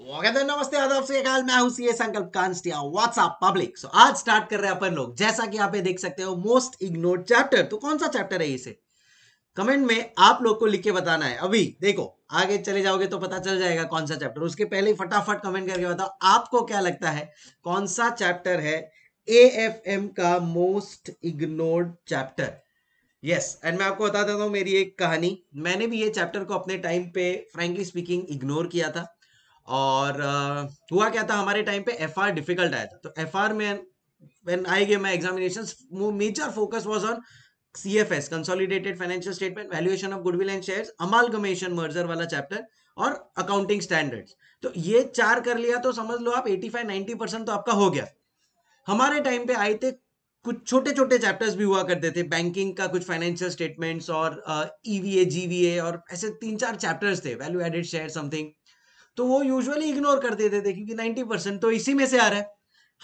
नमस्ते आदाब से काल मैं हूं सीए संकल्प कांस्टिया व्हाट्सअप पब्लिक सो आज स्टार्ट कर रहे हैं अपन लोग जैसा कि आप ये देख सकते हो मोस्ट इग्नोर्ड चैप्टर तो कौन सा चैप्टर है इसे कमेंट में आप लोग को लिख के बताना है अभी देखो आगे चले जाओगे तो पता चल जाएगा कौन सा चैप्टर उसके पहले ही फटाफट कमेंट करके बताओ आपको क्या लगता है कौन सा चैप्टर है एम का most ignored chapter yes and मैं आपको बता देता हूँ मेरी एक कहानी मैंने भी ये चैप्टर को अपने टाइम पे फ्रेंकली स्पीकिंग इग्नोर किया था और uh, हुआ क्या था हमारे टाइम पे एफ आर डिफिकल्ट आया था तो एफ आर में my examination major focus was on C F S consolidated financial statement valuation of goodwill and share amalgamation merger वाला चैप्टर और अकाउंटिंग स्टैंडर्ड्स तो ये चार कर लिया तो समझ लो आप एटी फाइव नाइनटी परसेंट तो आपका हो गया हमारे टाइम पे आए थे कुछ छोटे छोटे चैप्टर्स भी हुआ करते थे बैंकिंग का कुछ फाइनेंशियल स्टेटमेंट्स और ईवीए uh, जीवीए और ऐसे तीन चार chapters the value added share something तो वो यूजुअली इग्नोर कर देते थे क्योंकि 90 परसेंट तो इसी में से आ रहा है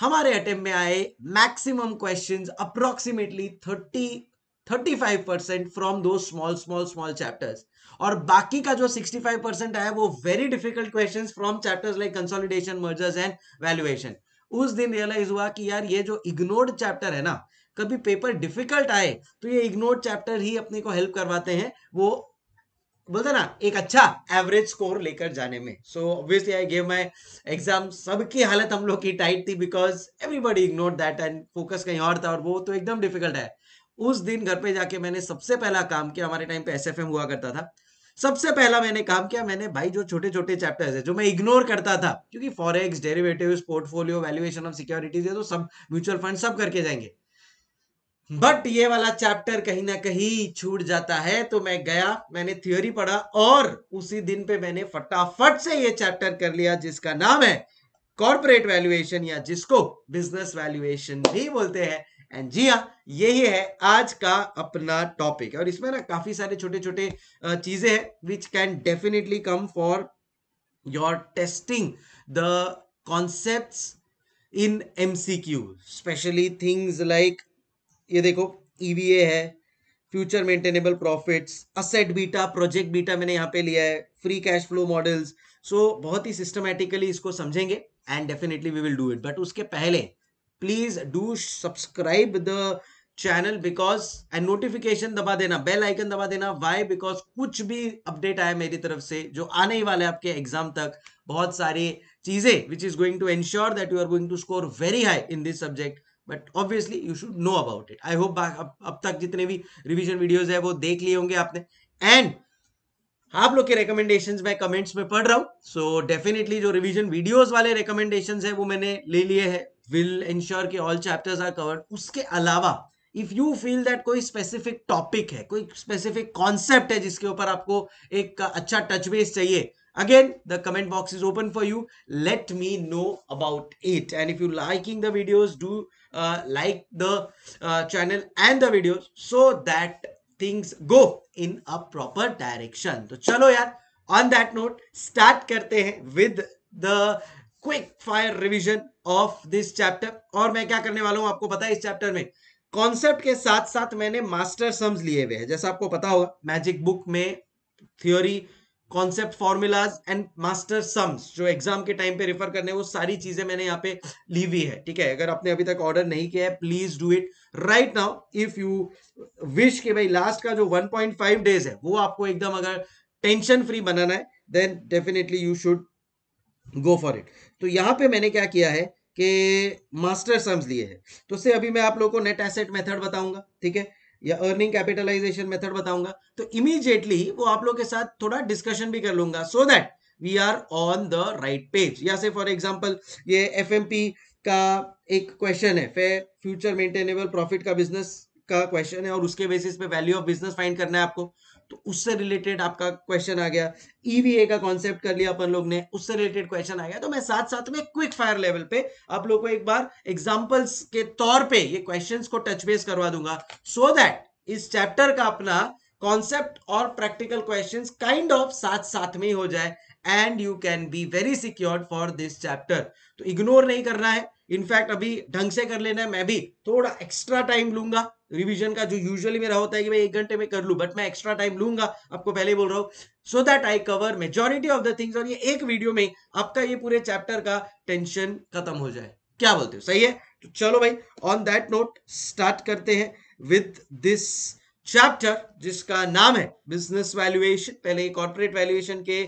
हमारे अटेम्प्ट में आए maximum questions approximately 30 35 percent from दो स्मॉल स्मॉल स्मॉल चैप्टर्स और बाकी का जो 65 परसेंट आया वो very difficult questions from chapters like consolidation mergers and valuation उस दिन रियलाइज हुआ कि यार ये जो इग्नोर्ड चैप्टर है ना कभी पेपर डिफिकल्ट आए तो ये इग्नोर्ड चैप्टर ही अपने को हेल्प करवाते हैं वो बोलते ना एक अच्छा एवरेज स्कोर लेकर जाने में so obviously I gave my exam सबकी हालत हम लोग की टाइट थी because everybody ignore that and focus कहीं और था और वो तो एकदम डिफिकल्ट है उस दिन घर पे जाके मैंने सबसे पहला काम किया हमारे टाइम पे एस हुआ करता था सबसे पहला मैंने काम किया मैंने भाई जो छोटे छोटे चैप्टर्स है जो मैं इग्नोर करता था क्योंकि forex derivatives portfolio valuation of securities ये तो सब म्यूचुअल फंड सब करके जाएंगे बट ये वाला चैप्टर कहीं ना कहीं छूट जाता है तो मैं गया मैंने थ्योरी पढ़ा और उसी दिन पे मैंने फटाफट से ये चैप्टर कर लिया जिसका नाम है कॉर्पोरेट वैल्यूएशन या जिसको बिजनेस वैल्यूएशन भी बोलते हैं एंड जी हाँ यही है आज का अपना टॉपिक और इसमें ना काफी सारे छोटे छोटे चीजें हैं which can definitely come for your testing the concept in MCQ specially things like ये देखो ईवीए e है future maintainable profits asset beta project beta मैंने यहाँ पे लिया है free cash flow models so बहुत ही सिस्टमेटिकली इसको समझेंगे and definitely we will do it but उसके पहले please do subscribe the channel because and notification दबा देना बेल आइकन दबा देना वाई बिकॉज कुछ भी अपडेट आया मेरी तरफ से जो आने ही वाले आपके एग्जाम तक बहुत सारी चीजें which is going to ensure that you are going to score very high in this subject but obviously you should know about it I hope अब, तक जितने भी रिविजन वीडियोज है वो देख लिए होंगे आपने एंड आप लोग के रिकमेंडेशन मैं कमेंट्स में पढ़ रहा हूँ सो डेफिनेटली जो रिविजन वीडियोज वाले रिकमेंडेशन है वो मैंने ले लिए है विल इंश्योर के ऑल चैप्टर्स आर कवर्ड उसके अलावा इफ यू फील दैट कोई स्पेसिफिक टॉपिक है कोई स्पेसिफिक कॉन्सेप्ट है जिसके ऊपर आपको एक अच्छा टच बेस चाहिए again the comment box is open for you let me know about it and if you liking the videos do uh, like the uh, channel and the video so that things go in a proper direction to so, chalo yaar on that note start karte hain with the quick fire revision of this chapter aur main kya karne wala hu aapko pata hai is chapter mein concept के साथ साथ मैंने master sums लिए हुए हैं जैसा आपको पता होगा मैजिक बुक में theory concept formulas and master sums जो एग्जाम के टाइम पे रेफर करने वो सारी चीजें मैंने यहाँ पे ली हुई है ठीक है अगर आपने अभी तक ऑर्डर नहीं किया है please do it right now if you wish के भाई लास्ट का जो 1.5 डेज है वो आपको एकदम अगर टेंशन फ्री बनाना है then definitely you should go for it तो यहाँ पे मैंने क्या किया है कि मास्टर सम्स लिए है तो से अभी मैं आप लोगों को नेट एसेट मेथड बताऊंगा ठीक है या अर्निंग कैपिटलाइजेशन मेथड बताऊंगा तो इमीजिएटली वो आप लोग के साथ थोड़ा डिस्कशन भी कर लूंगा so that we are on the right page या से फॉर एग्जाम्पल ये एफ का एक क्वेश्चन है फ्यूचर मेंटेनेबल प्रॉफिट का बिजनेस का क्वेश्चन है और उसके बेसिस पे वैल्यू ऑफ बिजनेस फाइंड करना है आपको तो उससे रिलेटेड आपका क्वेश्चन आ गया ईवीए e का कॉन्सेप्ट कर लिया अपन लोग ने उससे रिलेटेड क्वेश्चन आ गया तो मैं साथ साथ में क्विक फायर लेवल पे आप लोग को एक बार एग्जाम्पल्स के तौर पे ये क्वेश्चंस को टच बेस करवा दूंगा सो so दैट इस चैप्टर का अपना कॉन्सेप्ट और प्रैक्टिकल क्वेश्चंस काइंड ऑफ साथ साथ में ही हो जाए and you can be very secured for this chapter तो इग्नोर नहीं करना है इनफैक्ट अभी ढंग से कर लेना है मैं भी थोड़ा एक्स्ट्रा टाइम लूंगा रिवीजन का जो यूजुअली मेरा होता है कि मैं एक घंटे में कर लूँ बट मैं एक्स्ट्रा टाइम लूंगा आपको पहले बोल रहा हूँ so that I cover majority of the things और ये एक वीडियो में आपका ये पूरे चैप्टर का टेंशन खत्म हो जाए क्या बोलते हो सही है तो चलो भाई ऑन दैट नोट स्टार्ट करते हैं विथ दिस चैप्टर जिसका नाम है बिजनेस वैल्यूएशन पहले कॉर्पोरेट वैल्यूएशन के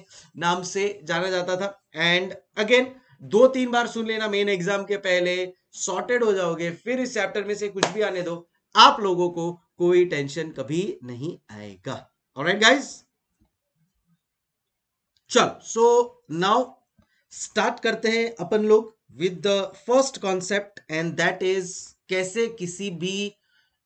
नाम से जाना जाता था एंड अगेन दो तीन बार सुन लेना मेन एग्जाम के पहले सॉर्टेड हो जाओगे फिर इस चैप्टर में से कुछ भी आने दो आप लोगों को कोई टेंशन कभी नहीं आएगा ऑलराइट गाइज चल सो नाउ स्टार्ट करते हैं अपन लोग with the first concept and that is कैसे किसी भी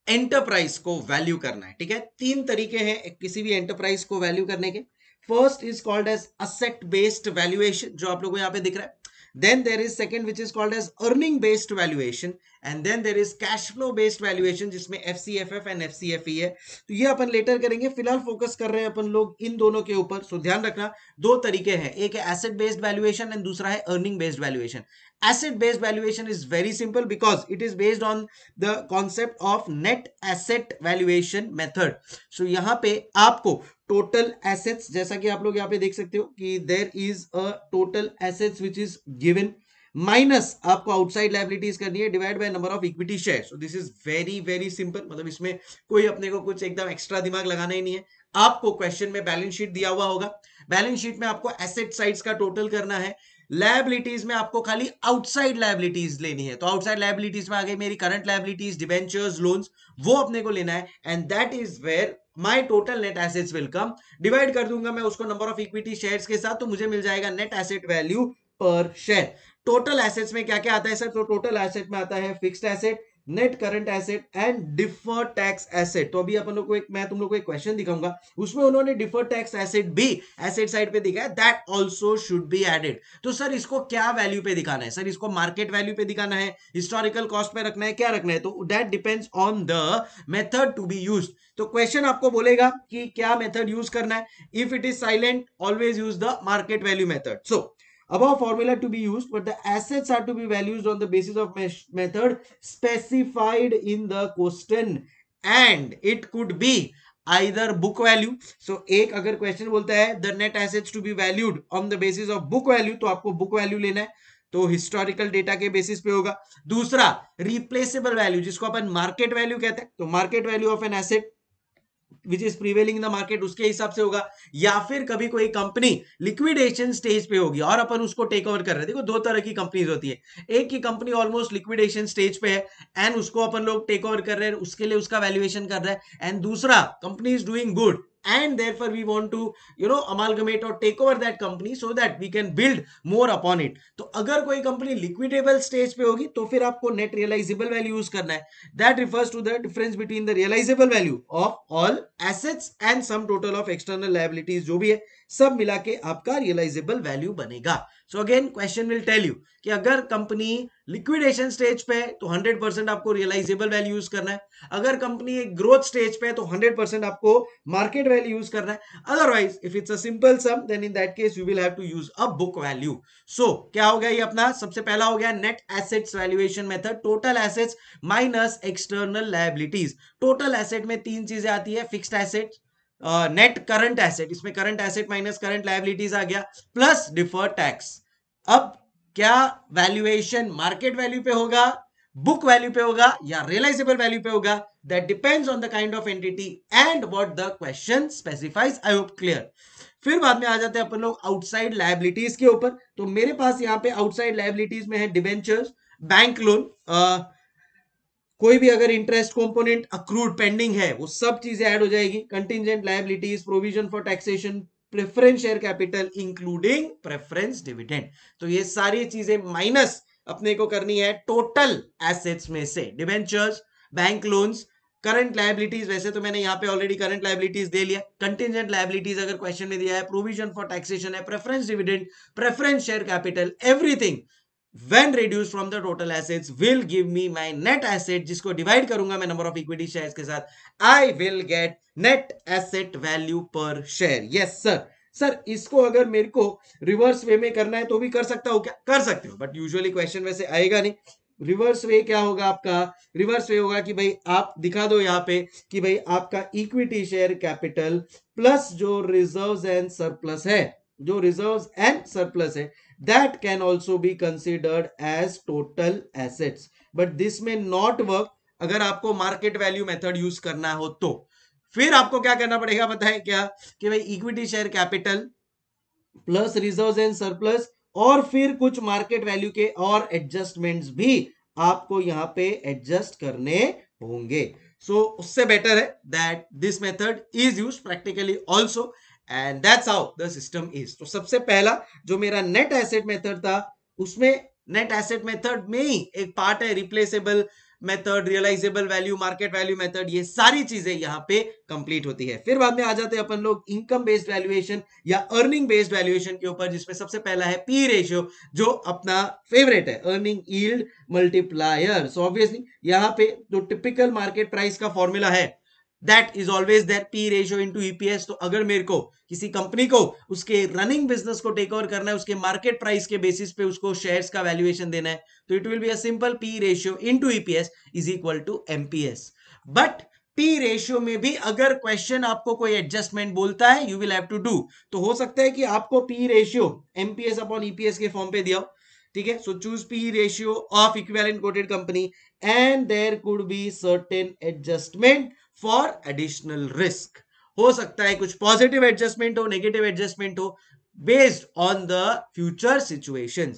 एंटरप्राइज को वैल्यू करना है ठीक है तीन तरीके हैं किसी भी एंटरप्राइज को वैल्यू करने के first is called as asset based valuation जो आप लोगों को यहां पे दिख रहा है Then there is second which is called as earning based valuation and then there is cash flow based valuation जिसमें F C F F and F C F E है तो ये अपन लेटर करेंगे फिलहाल फोकस कर रहे हैं अपन लोग इन दोनों के ऊपर सो ध्यान रखना दो तरीके हैं एक है एसेट बेस्ड वैल्यूएशन एंड दूसरा है earning based valuation asset based valuation is very simple because it is based on the concept of net asset valuation method so यहाँ पे आपको टोटल एसेट्स जैसा कि आप लोग यहाँ पे देख सकते हो कि there is a total assets which is given minus आपको आउटसाइड लाइबिलिटीज करनी है divide by number of equity share so this is very very simple मतलब इसमें कोई अपने को कुछ एकदम एक्स्ट्रा दिमाग लगाना ही नहीं है आपको क्वेश्चन में बैलेंस शीट दिया हुआ होगा बैलेंस शीट में आपको एसेट साइड का टोटल करना है लाइबिलिटीज में आपको खाली आउटसाइड लाइबिलिटीज लेनी है तो आउटसाइड लाइबिलिटीज में आ गई मेरी करंट लाइबिलिटीज डिवेंचर्स लोन्स वो अपने को लेना है and that is where my total net assets will come divide कर दूंगा मैं उसको नंबर ऑफ इक्विटी शेयर्स के साथ तो मुझे मिल जाएगा net asset value per share total assets में क्या क्या आता है सर तो टोटल एसेट में आता है fixed asset net current asset and defer tax asset तो अभी अपन लोग को एक मैं तुम लोग को एक क्वेश्चन दिखाऊंगा उसमें उन्होंने डिफर टैक्स एसेट भी एसेट साइड पे दिखाया that also should be added तो सर इसको क्या वैल्यू पे दिखाना है सर इसको मार्केट वैल्यू पे दिखाना है हिस्टोरिकल कॉस्ट पे रखना है क्या रखना है तो that depends on the method to be use तो क्वेश्चन आपको बोलेगा कि क्या मेथड यूज करना है if it is silent always use the market value method so above formula to be used but the assets are to be valued on the basis of method specified in the question and it could be either book value so ek agar question bolta hai the net assets to be valued on the basis of book value to aapko book value lena hai तो historical data के basis पे होगा दूसरा replaceable value जिसको अपन market value कहते हैं तो market value of an asset which is prevailing in the market उसके हिसाब से होगा या फिर कभी कोई कंपनी लिक्विडेशन स्टेज पे होगी और अपन उसको टेक ओवर कर रहे हैं देखो दो तरह की कंपनीज होती है एक की कंपनी ऑलमोस्ट लिक्विडेशन स्टेज पे है एंड उसको अपन लोग टेक ओवर कर रहे हैं उसके लिए उसका वैल्यूएशन कर रहे हैं एंड दूसरा company is doing good and therefore we want to you know amalgamate or take over that company so that we can build more upon it तो अगर कोई कंपनी लिक्विडेबल स्टेज पे होगी तो फिर आपको नेट रियलाइजेबल वैल्यू यूज करना है that refers to the difference between the realisable value of all assets and sum total of external liabilities जो भी है सब मिला के आपका रियलाइजेबल वैल्यू बनेगा so again question will tell you कि अगर कंपनी लिक्विडेशन स्टेज पे तो 100 परसेंट आपको रियलाइजेबल वैल्यू यूज करना है अगर कंपनी एक ग्रोथ स्टेज पे है तो 100 परसेंट आपको मार्केट वैल्यू यूज करना है otherwise if it's a simple sum then in that case you will have to use a book value so क्या हो गया ये अपना सबसे पहला हो गया net assets valuation method total assets minus external liabilities total asset में तीन चीजें आती है fixed asset net current asset इसमें current asset minus current liabilities आ गया प्लस डिफर टैक्स अब क्या वैल्यूएशन मार्केट वैल्यू पे होगा बुक वैल्यू पे होगा या रियलाइजेबल वैल्यू पे होगा that depends on the kind of entity and what the question specifies I hope clear फिर बाद में आ जाते हैं अपन लोग आउटसाइड लाइबिलिटीज के ऊपर तो मेरे पास यहाँ पे आउटसाइड लाइबिलिटीज में है डिवेंचर्स बैंक लोन कोई भी अगर इंटरेस्ट कॉम्पोनेंट अक्रूड पेंडिंग है वो सब चीजें ऐड हो जाएगी contingent liabilities provision for taxation preference share capital including preference dividend तो ये सारी चीजें माइनस अपने को करनी है टोटल एसेट्स में से debentures bank loans current liabilities वैसे तो मैंने यहाँ पे ऑलरेडी करंट लाइबिलिटीज दे लिया कंटिजेंट लाइबिलिटीज अगर क्वेश्चन में दिया है प्रोविजन फॉर टैक्सेशन है preference dividend preference share capital everything when reduced from the total assets will give me my net asset jisko divide karunga main number of equity shares ke sath I will get net asset value per share yes sir sir इसको अगर मेरे को reverse way में करना है तो भी कर सकता हो क्या कर सकते हो बट यूजुअली क्वेश्चन वैसे आएगा नहीं रिवर्स वे क्या होगा आपका रिवर्स वे होगा कि भाई आप दिखा दो यहाँ पे कि भाई आपका इक्विटी शेयर कैपिटल प्लस जो रिजर्व्स एंड सरप्लस है जो रिजर्व्स एंड सरप्लस है that can also be considered as total assets but this may not work अगर आपको मार्केट वैल्यू मेथड यूज करना हो तो फिर आपको क्या करना पड़ेगा बताए क्या कि भाई equity share capital plus reserve and surplus और फिर कुछ मार्केट वैल्यू के और एडजस्टमेंट्स भी आपको यहाँ पे एडजस्ट करने होंगे सो so, उससे बेटर है that this method is use practically also and that's how the system is तो सबसे पहला जो मेरा नेट एसेट मेथड था उसमें नेट एसेट मेथड में ही एक पार्ट है replaceable method realisable value market value method ये सारी चीजें यहाँ पे कंप्लीट होती है फिर बाद में आ जाते हैं अपन लोग इनकम बेस्ड वैल्यूएशन या अर्निंग बेस्ड वैल्यूएशन के ऊपर जिसमें सबसे पहला है पी रेशियो जो अपना फेवरेट है earning yield multiplier so obviously यहाँ पे जो टिपिकल मार्केट प्राइस का फॉर्मूला है that is always there P ratio to EPS तो अगर मेरे को किसी कंपनी को उसके रनिंग बिजनेस को टेक ओवर करना है उसके मार्केट प्राइस के बेसिस पे उसको शेयर का वैल्यूएशन देना है तो it will be ample P ratio into EPS is equal to MPS but P ratio में भी अगर क्वेश्चन आपको कोई एडजस्टमेंट बोलता है you will have to do तो हो सकता है कि आपको P ratio MPS upon EPS के फॉर्म पे दिया ठीक है so choose P ratio of equal quoted company and there could be certain adjustment for additional risk हो सकता है कुछ पॉजिटिव एडजस्टमेंट हो नेगेटिव एडजस्टमेंट हो based on the future situation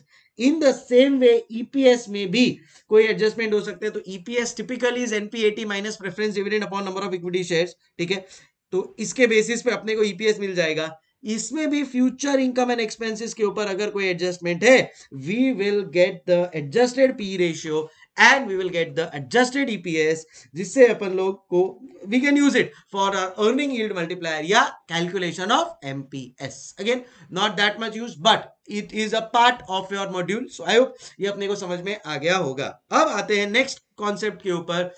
in the same way EPS में भी कोई adjustment हो सकता है तो EPS typically is NPAT minus preference dividend upon number of equity share ठीक है तो इसके बेसिस पे अपने को ईपीएस e मिल जाएगा इसमें भी फ्यूचर इनकम एंड एक्सपेंसेस के ऊपर अगर कोई एडजस्टमेंट है we will get the adjusted P ratio and we will get the adjusted EPS जिससे अपन लोग को we can use it for earning yield multiplier या calculation of MPS again not that much use but it is a part of your module so I hope ये अपने को समझ में आ गया होगा अब आते हैं नेक्स्ट कॉन्सेप्ट के ऊपर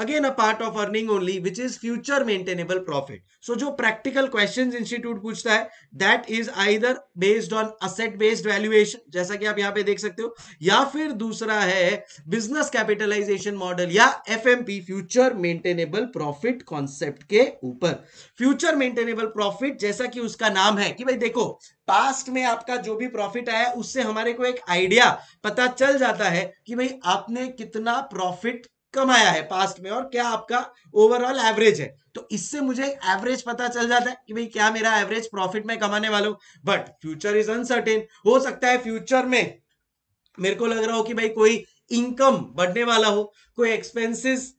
again a part of earning only which is future maintainable profit so जो प्रैक्टिकल क्वेश्चन इंस्टीट्यूट पूछता है that is either based on asset based valuation जैसा कि आप यहां पर देख सकते हो या फिर दूसरा है बिजनेस कैपिटलाइजेशन मॉडल या F future maintainable profit concept के ऊपर फ्यूचर मेंटेनेबल प्रॉफिट जैसा कि उसका नाम है कि भाई देखो पास्ट में आपका जो भी प्रॉफिट आया उससे हमारे को एक आइडिया पता चल जाता है कि भाई आपने कितना प्रॉफिट कमाया है पास्ट में और क्या आपका ओवरऑल एवरेज है तो इससे मुझे एवरेज पता चल जाता है कि भाई क्या मेरा एवरेज प्रॉफिट में कमाने वाला हूं बट फ्यूचर इज अनसर्टेन हो सकता है फ्यूचर में मेरे को लग रहा हो कि भाई कोई इनकम बढ़ने वाला हो कोई एक्सपेंसेस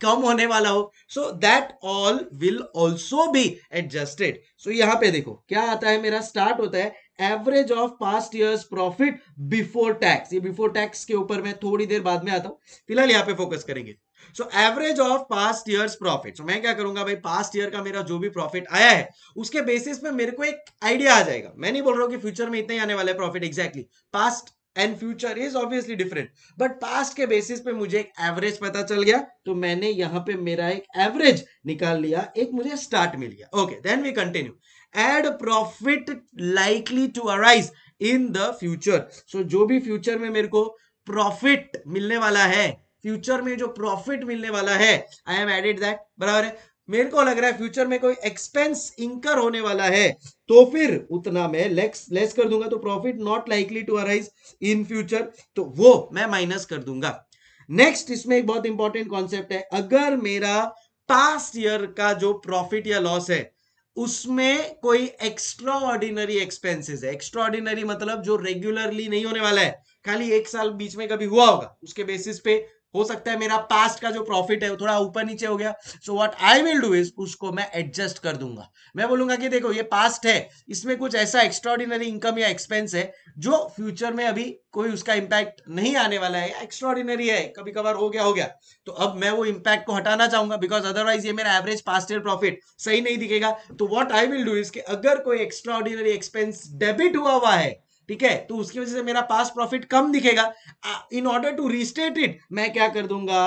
कम होने वाला हो so that all will also be adjusted so यहां पे देखो क्या आता है मेरा स्टार्ट होता है average of past years profit before tax ये बिफोर टैक्स के ऊपर मैं थोड़ी देर बाद में आता हूं फिलहाल यहां पे फोकस करेंगे so average of past years profit so मैं क्या करूंगा भाई पास्ट ईयर का मेरा जो भी प्रॉफिट आया है उसके बेसिस पे मेरे को एक आइडिया आ जाएगा मैं नहीं बोल रहा हूं कि फ्यूचर में इतने आने वाला है profit exactly past and future is obviously different but past के बेसिस पे मुझे एक एवरेज पता चल गया तो मैंने यहां पे मेरा एक एवरेज निकाल लिया एक मुझे स्टार्ट मिल गया okay then we continue add profit likely to arise in the future so जो भी फ्यूचर में मेरे को प्रॉफिट मिलने वाला है फ्यूचर में जो प्रॉफिट मिलने वाला है आई एम एडेड दैट बराबर है मेरे को लग रहा है फ्यूचर में कोई एक्सपेंस इंकर होने वाला है तो फिर उतना मैं लेस लेस कर दूंगा तो profit not likely to arise in future तो वो मैं माइनस कर दूंगा नेक्स्ट इसमें एक बहुत इंपॉर्टेंट कॉन्सेप्ट है अगर मेरा पास्ट ईयर का जो प्रॉफिट या लॉस है उसमें कोई एक्स्ट्रा ऑर्डिनरी एक्सपेंसेस है एक्स्ट्रा ऑर्डिनरी मतलब जो रेगुलरली नहीं होने वाला है खाली एक साल बीच में कभी हुआ होगा उसके बेसिस पे हो सकता है मेरा पास्ट का जो प्रॉफिट है वो थोड़ा ऊपर नीचे हो गया so what I will do is उसको मैं एडजस्ट कर दूंगा मैं बोलूंगा कि देखो ये पास्ट है इसमें कुछ ऐसा एक्स्ट्रॉर्डिनरी इनकम या एक्सपेंस है जो फ्यूचर में अभी कोई उसका इंपैक्ट नहीं आने वाला है एक्स्ट्रॉर्डिनरी है कभी कभार हो गया हो गया तो अब मैं वो इंपैक्ट को हटाना चाहूंगा बिकॉज अदरवाइज ये मेरा एवरेज पास्ट ईयर प्रॉफिट सही नहीं दिखेगा तो what I will do is अगर कोई एक्स्ट्रॉर्डिनरी एक्सपेंस डेबिट हुआ हुआ है ठीक है तो उसकी वजह से मेरा पास प्रॉफिट कम दिखेगा in order to restate it मैं क्या कर दूंगा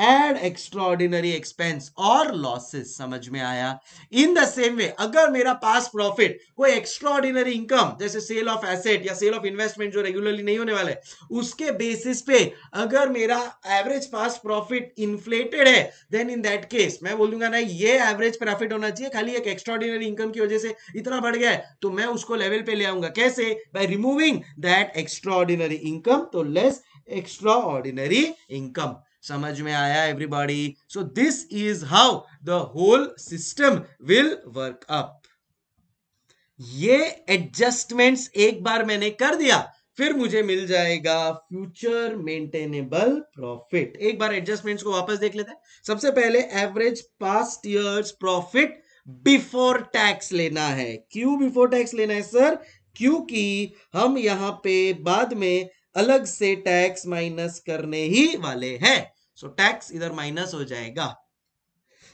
एड एक्स्ट्रॉर्डिनरी एक्सपेंस और लॉसेस समझ में आया इन द सेम वे अगर मेरा पास प्रॉफिट कोई एक्स्ट्रॉर्डिनरी इनकम जैसे सेल ऑफ एसेट या सेल ऑफ इन्वेस्टमेंट जो रेगुलरली नहीं होने वाले उसके बेसिस पे अगर मेरा एवरेज पास प्रॉफिट इन्फ्लेटेड है देन इन दैट केस मैं बोल दूंगा ना ये एवरेज प्रॉफिट होना चाहिए खाली एक एक्स्ट्रॉर्डिनरी इनकम की वजह से इतना बढ़ गया है तो मैं उसको लेवल पे ले आऊंगा कैसे by removing that extraordinary income तो लेस एक्स्ट्रॉर्डिनरी इनकम समझ में आया everybody so this is how the whole system will work up ये एडजस्टमेंट्स एक बार मैंने कर दिया फिर मुझे मिल जाएगा फ्यूचर मेंटेनेबल प्रॉफिट एक बार एडजस्टमेंट्स को वापस देख लेते हैं सबसे पहले average past years profit before tax लेना है क्यों बिफोर टैक्स लेना है सर क्योंकि हम यहां पे बाद में अलग से टैक्स माइनस करने ही वाले हैं सो टैक्स इधर माइनस हो जाएगा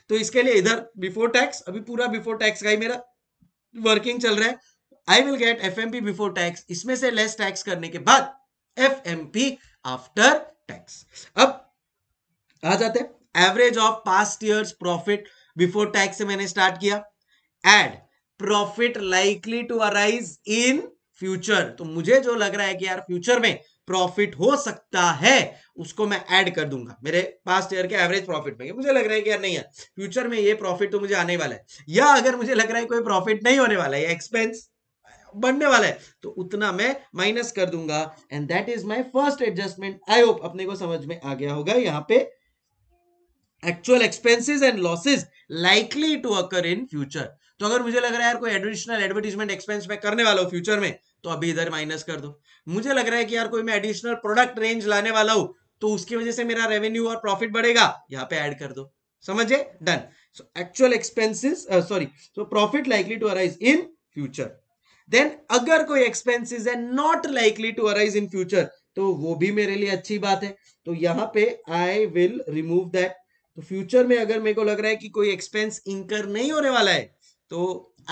तो इसके लिए इधर बिफोर टैक्स अभी पूरा बिफोर टैक्स का ही मेरा वर्किंग चल रहा है I will get F M P before tax इसमें से लेस टैक्स करने के बाद F M P after tax अब आ जाते हैं average of past years profit before tax से मैंने स्टार्ट किया add profit likely to arise in future तो मुझे जो लग रहा है कि यार फ्यूचर में प्रॉफिट हो सकता है उसको मैं ऐड कर दूंगा मेरे पास्ट ईयर के एवरेज प्रॉफिट में मुझे लग रहा है कि यार नहीं है फ्यूचर में ये प्रॉफिट तो मुझे आने वाला है या अगर मुझे लग रहा है कोई प्रॉफिट नहीं होने वाला है एक्सपेंस बढ़ने वाला है तो उतना मैं माइनस कर दूंगा and that is my first adjustment I hope अपने को समझ में आ गया होगा यहाँ पे actual expenses and losses likely to occur in future तो अगर मुझे लग रहा है यार कोई एडिशनल एडवर्टीजमेंट एक्सपेंस मैं करने वाला हूँ फ्यूचर में तो अभी इधर माइनस कर दो मुझे लग रहा है कि यार कोई मैं एडिशनल प्रोडक्ट रेंज लाने वाला हूं तो उसकी वजह से मेरा रेवेन्यू और प्रॉफिट बढ़ेगा यहाँ पे ऐड कर दो समझे done so actual expenses sorry so profit likely to arise in future then अगर कोई एक्सपेंसिस है not likely to arise in future तो वो भी मेरे लिए अच्छी बात है तो यहाँ पे आई विल रिमूव दैट तो फ्यूचर में अगर मेरे को लग रहा है कि कोई एक्सपेंस इंकर नहीं होने वाला है तो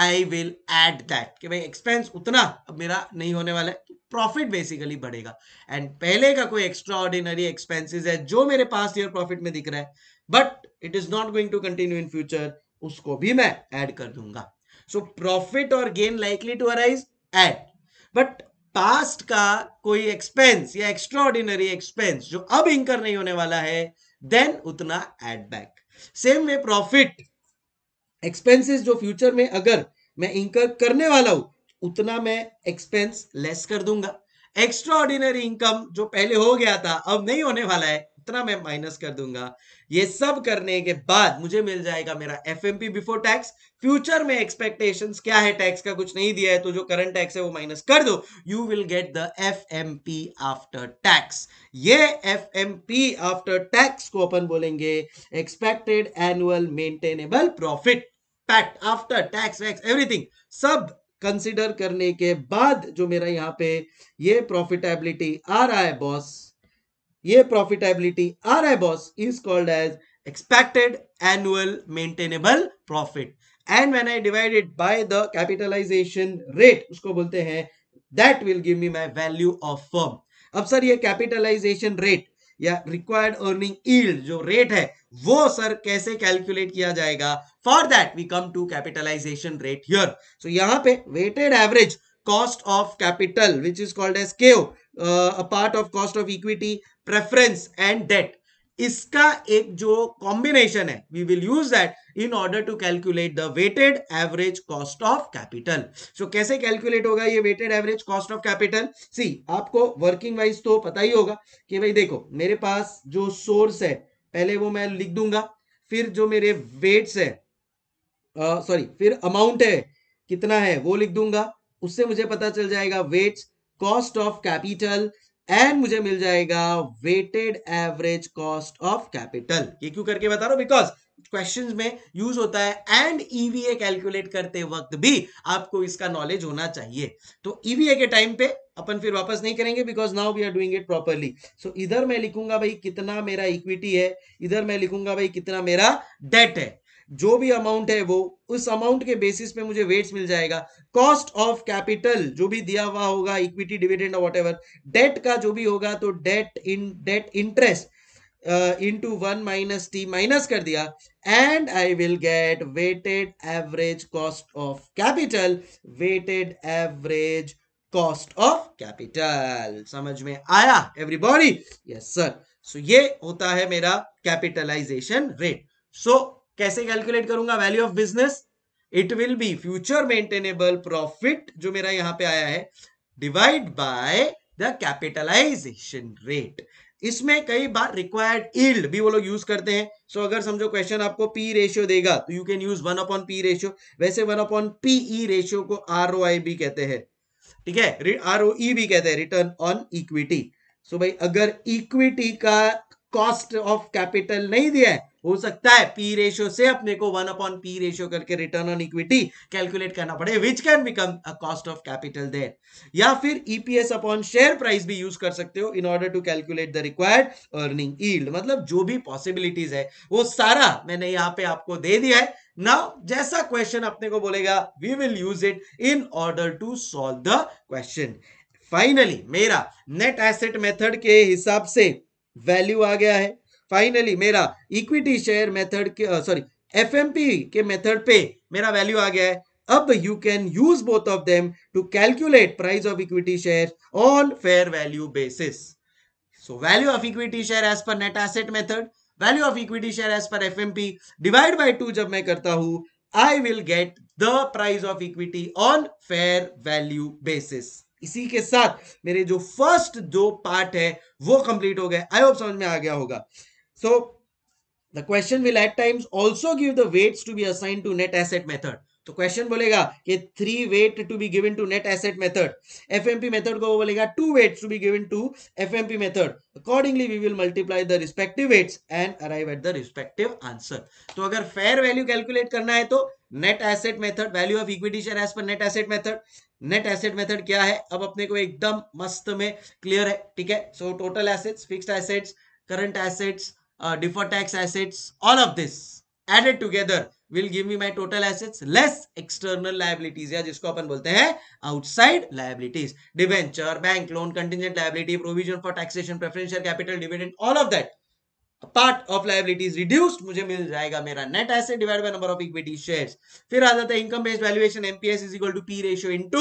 आई विल एड दैट कि भाई एक्सपेंस उतना अब मेरा नहीं होने वाला है प्रॉफिट बेसिकली बढ़ेगा एंड पहले का कोई एक्स्ट्रा ऑर्डिनरी एक्सपेंसिस है जो मेरे पास ईयर प्रॉफिट में दिख रहा है but it is not going to continue in future उसको भी मैं ऐड कर दूंगा सो प्रॉफिट और gain likely to arise add but past का कोई एक्सपेंस या एक्स्ट्रा ऑर्डिनरी एक्सपेंस जो अब इंकर नहीं होने वाला है देन उतना add back same way profit expenses जो फ्यूचर में अगर मैं इंकर करने वाला हूं उतना मैं एक्सपेंस लेस कर दूंगा एक्स्ट्रा इनकम जो पहले हो गया था अब नहीं होने वाला है उतना मैं माइनस कर दूंगा ये सब करने के बाद मुझे मिल जाएगा मेरा एफ बिफोर टैक्स फ्यूचर में एक्सपेक्टेशन क्या है टैक्स का कुछ नहीं दिया है तो जो करंट टैक्स है वो माइनस कर दो you will get the F after tax ये एफ आफ्टर टैक्स को अपन बोलेंगे expected annual maintainable profit pact after tax wax everything सब कंसिडर करने के बाद जो मेरा यहाँ पे ये प्रॉफिटेबिलिटी आ रहा है बॉस ये प्रॉफिटेबिलिटी आर है boss is called as expected annual maintainable profit and when I divided by the capitalization rate उसको बोलते हैं that will give me my value of firm अब सर ये कैपिटलाइजेशन रेट या रिक्वायर्ड अर्निंग ईल्ड जो rate है वो sir कैसे कैलकुलेट किया जाएगा for that we come to capitalization rate here so यहां पे weighted average cost of capital which is called as केओ a part of cost of equity preference and debt इसका एक जो कॉम्बिनेशन है we will use that in order to calculate the weighted average cost of capital so कैसे calculate होगा ये weighted average cost of capital see आपको working wise तो पता ही होगा कि भाई देखो मेरे पास जो सोर्स है पहले वो मैं लिख दूंगा फिर जो मेरे वेट्स है सॉरी uh, फिर अमाउंट है कितना है वो लिख दूंगा उससे मुझे पता चल जाएगा weights cost of capital and मुझे मिल जाएगा weighted average cost of capital ये क्यों करके बता रहा हूं बिकॉज क्वेश्चंस में यूज होता है एंड ईवीए कैलकुलेट करते वक्त भी आपको इसका नॉलेज होना चाहिए तो ईवीए e के टाइम पे अपन फिर वापस नहीं करेंगे because now we are doing it properly so इधर मैं लिखूंगा भाई कितना मेरा इक्विटी है इधर मैं लिखूंगा भाई कितना मेरा डेट है जो भी अमाउंट है वो उस अमाउंट के बेसिस पे मुझे वेट्स मिल जाएगा कॉस्ट ऑफ कैपिटल जो भी दिया हुआ होगा equity dividend whatever debt का जो भी होगा तो debt in debt interest to one minus T माइनस कर दिया and I will get weighted average cost of capital weighted average cost of capital समझ में आया एवरीबॉडी यस सर सो ये होता है मेरा कैपिटलाइजेशन रेट सो कैसे कैलकुलेट करूंगा value of business it will be future maintainable profit जो मेरा यहां पे आया है divide by the capitalization rate इसमें कई बार रिक्वायर्ड इल्ड भी वो लोग यूज करते हैं सो so, अगर समझो क्वेश्चन आपको पी रेशियो देगा तो you can use one upon P ratio वैसे वन अपॉन पीई रेशियो को आर ओ आई भी कहते हैं ठीक है आर ओ ई भी कहते हैं रिटर्न ऑन इक्विटी सो भाई अगर इक्विटी का कॉस्ट ऑफ कैपिटल नहीं दिया है हो सकता है पी रेशियो से अपने को वन अपॉन पी रेशियो करके रिटर्न ऑन इक्विटी कैलकुलेट करना पड़े which can become a cost of capital there या फिर ईपीएस अपॉन शेयर प्राइस भी यूज कर सकते हो in order to calculate the required earning yield मतलब जो भी पॉसिबिलिटीज है वो सारा मैंने यहाँ पे आपको दे दिया है नाउ जैसा क्वेश्चन अपने को बोलेगा we will use it in order to solve the question finally मेरा नेट एसेट मेथड के हिसाब से वैल्यू आ गया है फाइनली मेरा इक्विटी शेयर मेथड के सॉरी एफ के मेथड पे मेरा वैल्यू आ गया है अब you can use both of them to calculate price of equity share on fair value basis so value of equity share as per net asset method value of equity share as per FMP divide by two जब मैं करता हूं I will get the price of equity on fair value basis इसी के साथ मेरे जो first दो पार्ट है वो कंप्लीट हो गए आई होप समझ में आ गया होगा So the question will at times also give the weights to be assigned to net asset method. तो क्वेश्चन बोलेगा कि three weight to be given to net asset method FMP method को बोलेगा two weights to be given to FMP method accordingly we will multiply the respective weights and arrive at the respective answer तो अगर fair value calculate करना है तो net asset method value of equity share as per net asset method net asset method क्या है अब अपने को एकदम मस्त में क्लियर है ठीक है so total assets fixed assets current assets uh, deferred tax assets, all of this added together will give me my total assets less external liabilities या जिसको अपन बोलते हैं outside liabilities, debenture, bank loan, contingent liability, provision for taxation, preferential capital, dividend, all of that. Part of liabilities reduced मुझे मिल जाएगा मेरा net asset divide by number of equity shares फिर आ जाता है income based valuation MPS is equal to P ratio into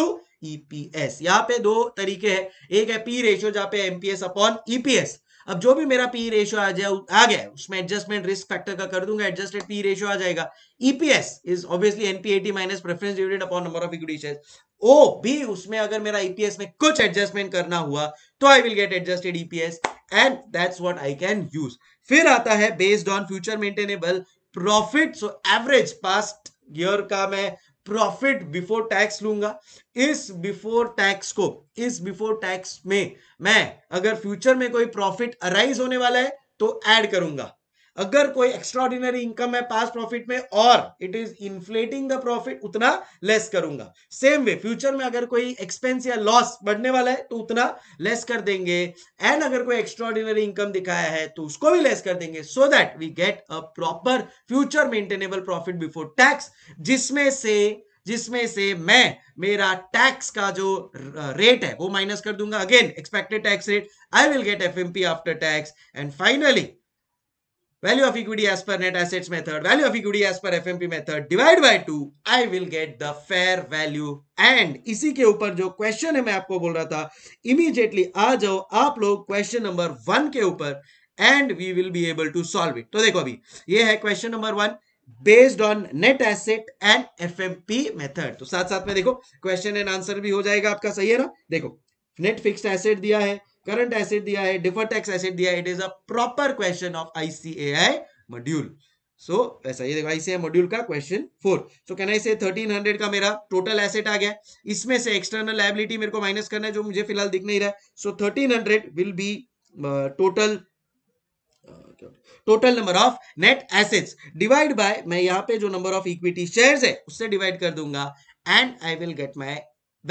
EPS यहाँ पे दो तरीके हैं एक है पी रेशियो जहाँ पे एमपीएस अपॉन ईपीएस अब जो भी मेरा पी रेशियो आ जाए आ गया उसमें एडजस्टमेंट रिस्क फैक्टर का कर दूंगा एडजस्टेड पी रेशियो आ जाएगा EPS is obviously NPAT minus preference dividend upon number of equity shares ओ भी उसमें अगर मेरा ईपीएस e में कुछ एडजस्टमेंट करना हुआ तो I will get adjusted EPS and that's what I can use फिर आता है based on future maintainable profit so average past year का मैं प्रॉफिट बिफोर टैक्स लूंगा इस बिफोर टैक्स को इस बिफोर टैक्स में मैं अगर फ्यूचर में कोई प्रॉफिट अराइज होने वाला है तो ऐड करूंगा अगर कोई एक्स्ट्रॉर्डिनरी इनकम है पास प्रॉफिट में और it is inflating the profit उतना लेस करूंगा सेम वे फ्यूचर में अगर कोई एक्सपेंस या लॉस बढ़ने वाला है तो उतना लेस कर देंगे एंड अगर कोई एक्स्ट्रॉर्डिनरी इनकम दिखाया है तो उसको भी लेस कर देंगे so that we get a proper future maintainable profit before tax जिसमें से जिसमें से मैं मेरा टैक्स का जो रेट है वो माइनस कर दूंगा again expected tax rate I will get F after tax and finally value of equity as per net assets method, value of equity as per FMP method, divide by 2, I will get the fair value. And इसी के ऊपर जो question है मैं आपको बोल रहा था इमीडिएटली आ जाओ आप लोग क्वेश्चन नंबर वन के ऊपर and we will be able to solve it तो देखो अभी ये है question number one based on net asset and F M P method तो साथ साथ में देखो क्वेश्चन एंड आंसर भी हो जाएगा आपका सही है ना देखो नेट फिक्स्ड एसेट दिया है करंट एसेट दिया है डिफर टैक्स एसेट दिया है it is a proper question of ICAI module so ऐसा ये देखो आईसीआई मॉड्यूल का question four so can I say thirteen hundred का मेरा टोटल एसेट आ गया इसमें से एक्सटर्नल लाइबिलिटी मेरे को माइनस करना है जो मुझे फिलहाल दिख नहीं रहा है so thirteen hundred will be total total number of net assets divide by मैं यहाँ पे जो नंबर ऑफ इक्विटी शेयर्स है उससे डिवाइड कर दूंगा and I will get my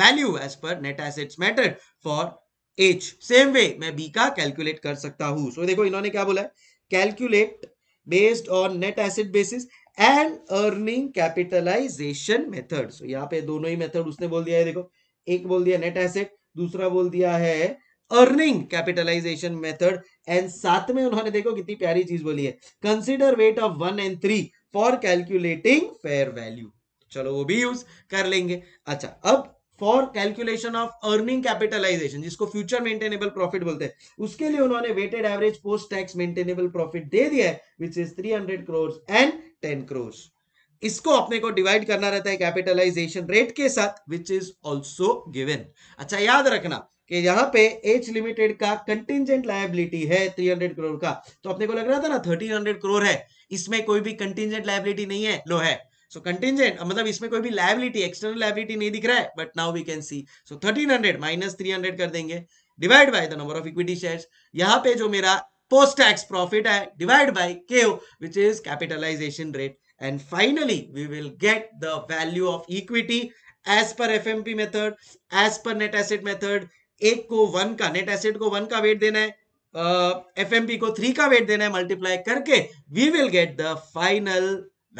value as per net assets matter for H same way मैं B का कैलकुलेट कर सकता हूं सो so, देखो इन्होंने क्या बोला है calculate based on net asset basis and earning capitalisation method यहाँ पे दोनों ही मेथड उसने बोल दिया है देखो एक बोल दिया नेट एसेट दूसरा बोल दिया है अर्निंग कैपिटलाइजेशन मेथड एंड साथ में उन्होंने देखो कितनी प्यारी चीज बोली है consider weight of one and three for calculating fair value चलो वो भी यूज कर लेंगे अच्छा अब for calculation of earning capitalisation जिसको फ्यूचर मेंटेनेबल प्रॉफिट बोलते हैं उसके लिए उन्होंने weighted average post tax maintainable profit दे दिया है which is three hundred crore and ten crore इसको अपने को डिवाइड करना रहता है कैपिटलाइजेशन रेट के साथ विच इज ऑल्सो गिवेन अच्छा याद रखना कि यहाँ पे एच लिमिटेड का कंटिजेंट लाइबिलिटी है 300 करोड़ का तो अपने को लग रहा था ना 1300 करोड़ है इसमें कोई भी कंटिजेंट लाइबिलिटी नहीं है लो है सो कंटिजेंट मतलब इसमें कोई भी लाइबिलिटी एक्सटर्नल लाइबिलिटी नहीं दिख रहा है but now we can see so thirteen hundred minus three hundred कर देंगे divide by the number of equity shares यहाँ पे जो मेरा पोस्ट टैक्स प्रॉफिट है divide by K which is capitalisation rate and finally we will get the value of equity as per fmp method as per net asset method एक को one का net asset को one का weight देना है F uh, को three का weight देना है मल्टीप्लाई करके we will get the final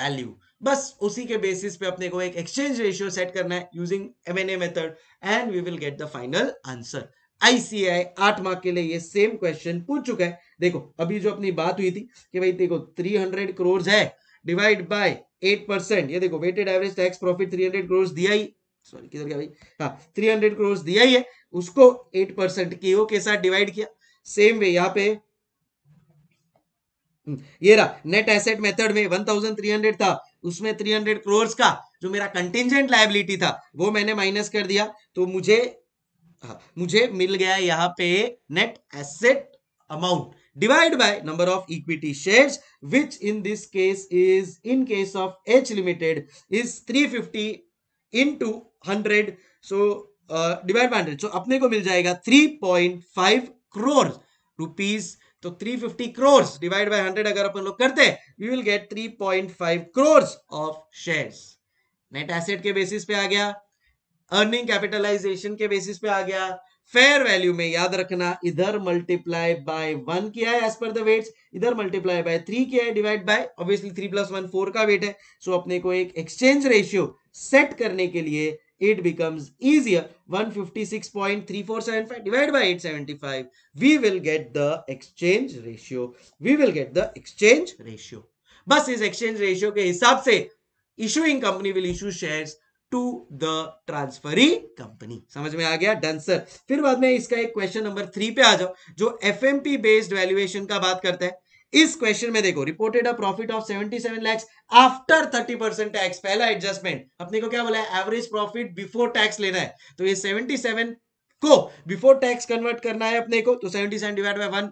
value बस उसी के बेसिस पे अपने को एक एक्सचेंज रेशियो सेट करना है using M N A method and we will get the final answer ICI आठ मार्क के लिए ये सेम क्वेश्चन पूछ चुका है देखो अभी जो अपनी बात हुई थी कि भाई देखो 300 करोड़ है डिवाइड बाय 8 परसेंट ये देखो weighted average tax profit 300 crore दिया ही सॉरी किधर गया भाई हाँ 300 करोड़ दिया ही है उसको 8 परसेंट के के साथ डिवाइड किया सेम वे यहाँ पे हम्म, ये रहा नेट एसेट मेथड में 1300 था उसमें 300 हंड्रेड क्रोर्स का जो मेरा कंटेंजेंट लाइबिलिटी था वो मैंने माइनस कर दिया तो मुझे हाँ, मुझे मिल गया यहाँ पे net asset amount divide by number of equity shares which in this case is in case of H limited is three fifty into hundred so divide by hundred so अपने को मिल जाएगा three point five crore rupees तो 350 fifty crore divide by hundred अगर अपन लोग करते we will get 3.5 point five crore of share net asset के बेसिस पे आ गया अर्निंग कैपिटलाइजेशन के बेसिस पे आ गया फेयर वैल्यू में याद रखना इधर मल्टीप्लाई बाय वन किया है एज पर द वेट्स इधर मल्टीप्लाई बाय थ्री किया है divide by obviously three plus one four का वेट है सो so अपने को एक एक्सचेंज रेशियो सेट करने के लिए it becomes easier 156.3475 divided by 875 we will get the exchange ratio we will get the exchange ratio बस इस एक्सचेंज रेशियो के हिसाब से issuing company will issue shares to the transferee company समझ में आ गया डन सर फिर बाद में इसका एक क्वेश्चन नंबर थ्री पे आ जाओ जो एफ बेस्ड वैल्यूएशन का बात करता है इस क्वेश्चन में देखो reported a profit of 77 lakh after 30 percent tax पहला एडजस्टमेंट अपने को क्या बोला है एवरेज प्रॉफिट बिफोर टैक्स लेना है तो ये 77 को बिफोर टैक्स कन्वर्ट करना है अपने को तो 77 divide by one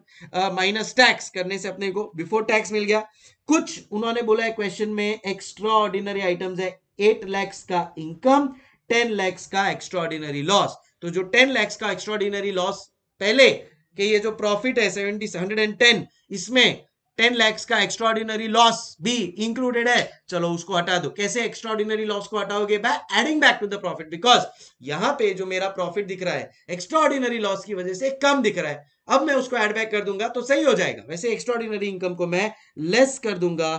minus tax करने से अपने को बिफोर टैक्स मिल गया कुछ उन्होंने बोला है क्वेश्चन में एक्स्ट्रा ऑर्डिनरी आइटम्स है एट लैक्स का इनकम टेन लैक्स का एक्स्ट्रा लॉस तो जो टेन लैक्स का एक्स्ट्रा लॉस पहले कि ये जो प्रॉफिट है सेवेंटी हंड्रेड एंड टेन इसमें टेन लैक्स का एक्स्ट्रॉर्डिनरी लॉस भी इंक्लूडेड है चलो उसको हटा दो कैसे एक्स्ट्रॉर्डिनरी लॉस को हटाओगे by adding back to the profit because यहां पे जो मेरा प्रॉफिट दिख रहा है एक्स्ट्रॉर्डिनरी लॉस की वजह से कम दिख रहा है अब मैं उसको एड बैक कर दूंगा तो सही हो जाएगा वैसे एक्स्ट्रॉर्डिनरी इनकम को मैं लेस कर दूंगा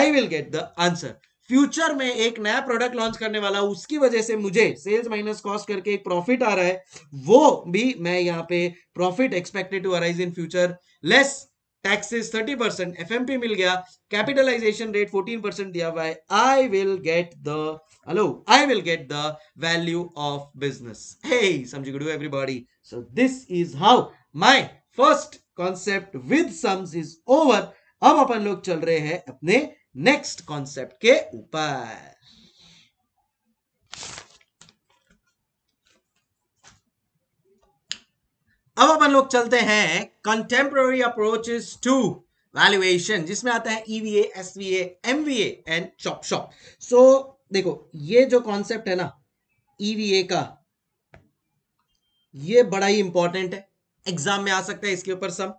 I will get the answer future में एक नया प्रोडक्ट लॉन्च करने वाला उसकी वजह से मुझे सेल्स माइनस कॉस्ट करके एक प्रॉफिट आ रहा है वो भी मैं यहाँ पे profit expected to arise in future less taxes 30 percent F मिल गया कैपिटलाइजेशन रेट 14 परसेंट दिया हुआ है I will get the hello I will get the value of business समझी समझ good everybody so this is how my first concept with sums is over अब अपन लोग चल रहे हैं अपने नेक्स्ट कॉन्सेप्ट के ऊपर अब अपन लोग चलते हैं कंटेम्प्री अप्रोचेस टू वैल्यूएशन जिसमें आता है EVA SVA MVA and chop shop so देखो ये जो कॉन्सेप्ट है ना ईवीए e का ये बड़ा ही इंपॉर्टेंट है एग्जाम में आ सकता है इसके ऊपर सब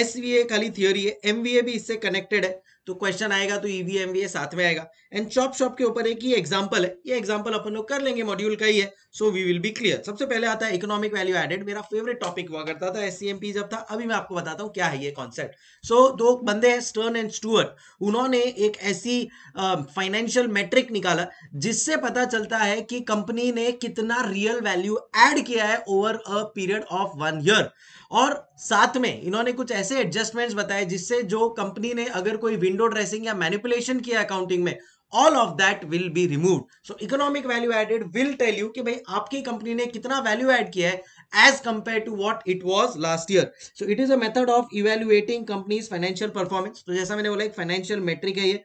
एसवीए खाली थियोरी है एमवीए भी इससे कनेक्टेड है तो क्वेश्चन आएगा तो ईवीएम e भी साथ में आएगा एंड चॉप शॉप के ऊपर एक ही एग्जांपल है ये एग्जांपल अपन लोग कर लेंगे मॉड्यूल का ही है so we will be clear सबसे पहले आता है इकोनॉमिक वैल्यू एडेड मेरा फेवरेट टॉपिक हुआ करता था एस जब था अभी मैं आपको बताता हूँ क्या है ये कॉन्सेप्ट सो so, दो बंदे हैं स्टर्न एंड स्टूअर्ट उन्होंने एक ऐसी फाइनेंशियल uh, मेट्रिक निकाला जिससे पता चलता है कि कंपनी ने कितना रियल वैल्यू एड किया है over a period of one year और साथ में इन्होंने कुछ ऐसे एडजस्टमेंट्स बताए जिससे जो कंपनी ने अगर कोई विंडो ड्रेसिंग या मैनिपुलेशन किया अकाउंटिंग में all of that will be remove so economic value added will tell you कि भाई आपकी कंपनी ने कितना वैल्यू एड किया है as compare to what it was last year so it is a method of evaluating companies financial performance तो जैसा मैंने बोला एक फाइनेंशियल मेट्रिक है ये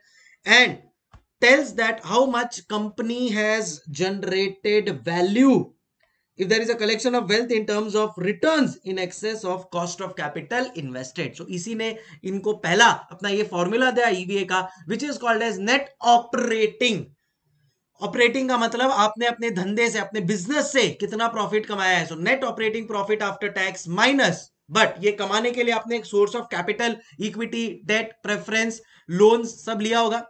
and tells that how much company has generated value if there is a collection of wealth in terms of returns in excess of cost of capital invested so isi ne inko pehla apna ye formula diya eva ka which is called as net operating operating का मतलब आपने अपने धंधे से अपने business से कितना profit कमाया है so net operating profit after tax minus but ये कमाने के लिए आपने एक source of capital equity debt preference loan सब लिया होगा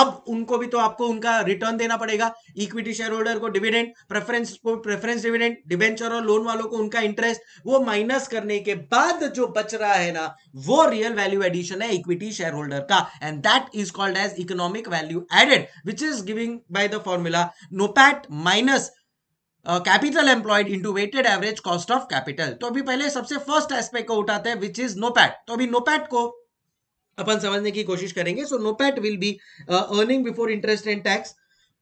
अब उनको भी तो आपको उनका रिटर्न देना पड़ेगा इक्विटी शेयर होल्डर को डिविडेंड प्रेफरेंस को प्रेफरेंस डिविडेंड डिबेंचर और लोन वालों को उनका इंटरेस्ट वो माइनस करने के बाद जो बच रहा है ना वो रियल वैल्यू एडिशन है इक्विटी शेयर होल्डर का and that is called as economic value added which is giving by the formula NOPAT minus capital employed into weighted average cost of capital तो अभी पहले सबसे फर्स्ट एस्पेक्ट को उठाते हैं which is NOPAT तो अभी नोपैट को अपन समझने की कोशिश करेंगे so NOPAT will be earning before interest and tax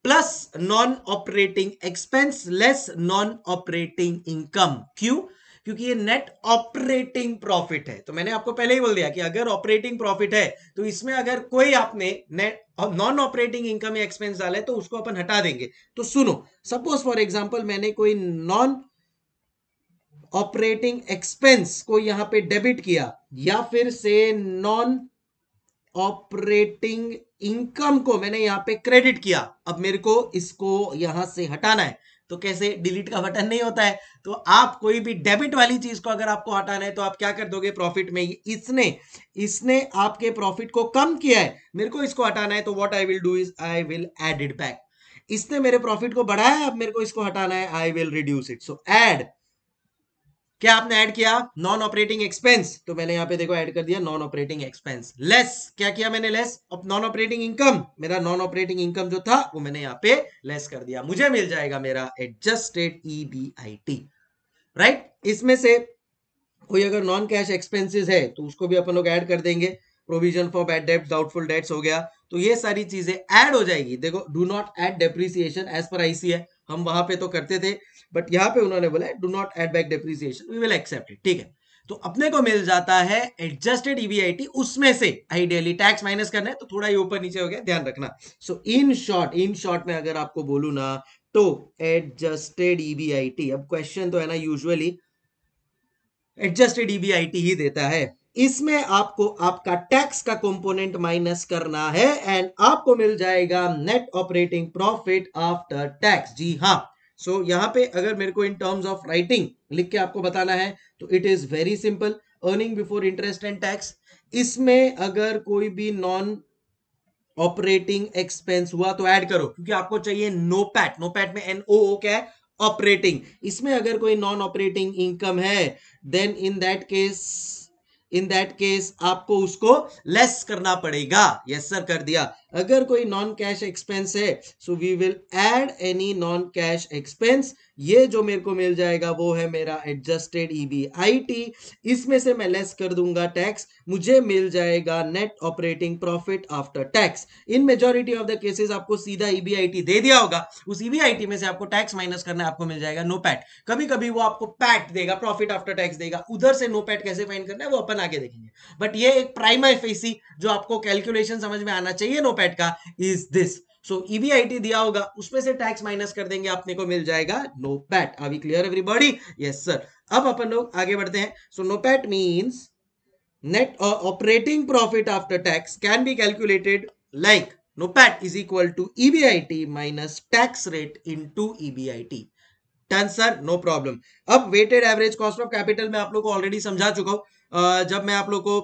plus non operating expense less non operating income क्यों क्योंकि ये नेट ऑपरेटिंग प्रॉफिट है तो मैंने आपको पहले ही बोल दिया कि अगर ऑपरेटिंग प्रॉफिट है तो इसमें अगर कोई आपने नेट नॉन ऑपरेटिंग इनकम या एक्सपेंस डाला है तो उसको अपन हटा देंगे तो सुनो सपोज फॉर एग्जांपल मैंने कोई नॉन ऑपरेटिंग एक्सपेंस को यहां पे डेबिट किया या फिर से नॉन ऑपरेटिंग इनकम को मैंने यहां पे क्रेडिट किया अब मेरे को इसको यहां से हटाना है तो कैसे डिलीट का बटन नहीं होता है तो आप कोई भी डेबिट वाली चीज को अगर आपको हटाना है तो आप क्या कर दोगे प्रॉफिट में इसने इसने आपके प्रॉफिट को कम किया है मेरे को इसको हटाना है तो what I will do is I will add it back इसने मेरे प्रॉफिट को बढ़ाया अब मेरे को इसको हटाना है I will reduce it so add क्या आपने ऐड किया नॉन ऑपरेटिंग एक्सपेंस तो मैंने यहाँ पे देखो ऐड कर दिया नॉन ऑपरेटिंग एक्सपेंस लेस क्या किया मैंने लेस अब नॉन ऑपरेटिंग इनकम मेरा नॉन ऑपरेटिंग इनकम जो था वो मैंने यहाँ पे लेस कर दिया मुझे मिल जाएगा मेरा एडजस्टेड ईबीआईटी राइट इसमें से कोई अगर नॉन कैश एक्सपेंसिस है तो उसको भी अपन लोग ऐड कर देंगे provision for bad debt doubtful debts हो गया तो ये सारी चीजें ऐड हो जाएगी देखो do not add depreciation as per IC है हम वहां पे तो करते थे बट यहां पे उन्होंने बोला do not add back depreciation we will accept it ठीक है तो अपने को मिल जाता है एडजस्टेड ईवीआईटी e उसमें से आइडियली टैक्स माइनस करना है तो थोड़ा ही ऊपर नीचे हो गया ध्यान रखना सो इन शॉर्ट इन शॉर्ट में अगर आपको बोलू ना तो एडजस्टेड ईवीआईटी e अब क्वेश्चन तो है ना यूजुअली एडजस्टेड ईवीआईटी ही देता है इसमें आपको आपका टैक्स का कंपोनेंट माइनस करना है एंड आपको मिल जाएगा net operating profit after tax जी हाँ सो so, यहाँ पे अगर मेरे को इन टर्म्स ऑफ राइटिंग लिख के आपको बताना है तो it is very simple earning before interest and tax इसमें अगर कोई भी नॉन ऑपरेटिंग एक्सपेंस हुआ तो ऐड करो क्योंकि आपको चाहिए नो पैट नो पैट में एनओ ओ क्या है ऑपरेटिंग इसमें अगर कोई नॉन ऑपरेटिंग इनकम है then in that case in that case आपको उसको लेस करना पड़ेगा यस yes, सर कर दिया अगर कोई नॉन कैश एक्सपेंस है so we will add any non cash expense ये जो मेरे को मिल जाएगा वो है मेरा एडजस्टेड ईबीआईटी e इसमें से मैं लेस कर दूंगा टैक्स मुझे मिल जाएगा net operating profit after tax in majority of the cases आपको सीधा ईबीआईटी e दे दिया होगा उस ईबीआईटी e में से आपको टैक्स माइनस करना आपको मिल जाएगा नो पैट कभी कभी वो आपको पैट देगा प्रॉफिट आफ्टर टैक्स देगा उधर से नो पैट कैसे फाइन करना है वो अपन आगे देखेंगे बट ये एक प्राइमरी फेसी जो आपको कैलकुलेशन समझ में आना चाहिए नो पैट का is this so EBIT e दिया होगा उसमें से टैक्स माइनस कर देंगे आपने को मिल जाएगा नो पैट अभी क्लियर एवरीबॉडी यस सर अब अपन लोग आगे बढ़ते हैं so NOPAT means net operating profit after tax can be calculated like NOPAT is equal to EBIT minus tax rate into sir no problem अब weighted average cost of capital मैं आप लोग को already समझा चुका हूं uh, जब मैं आप लोग को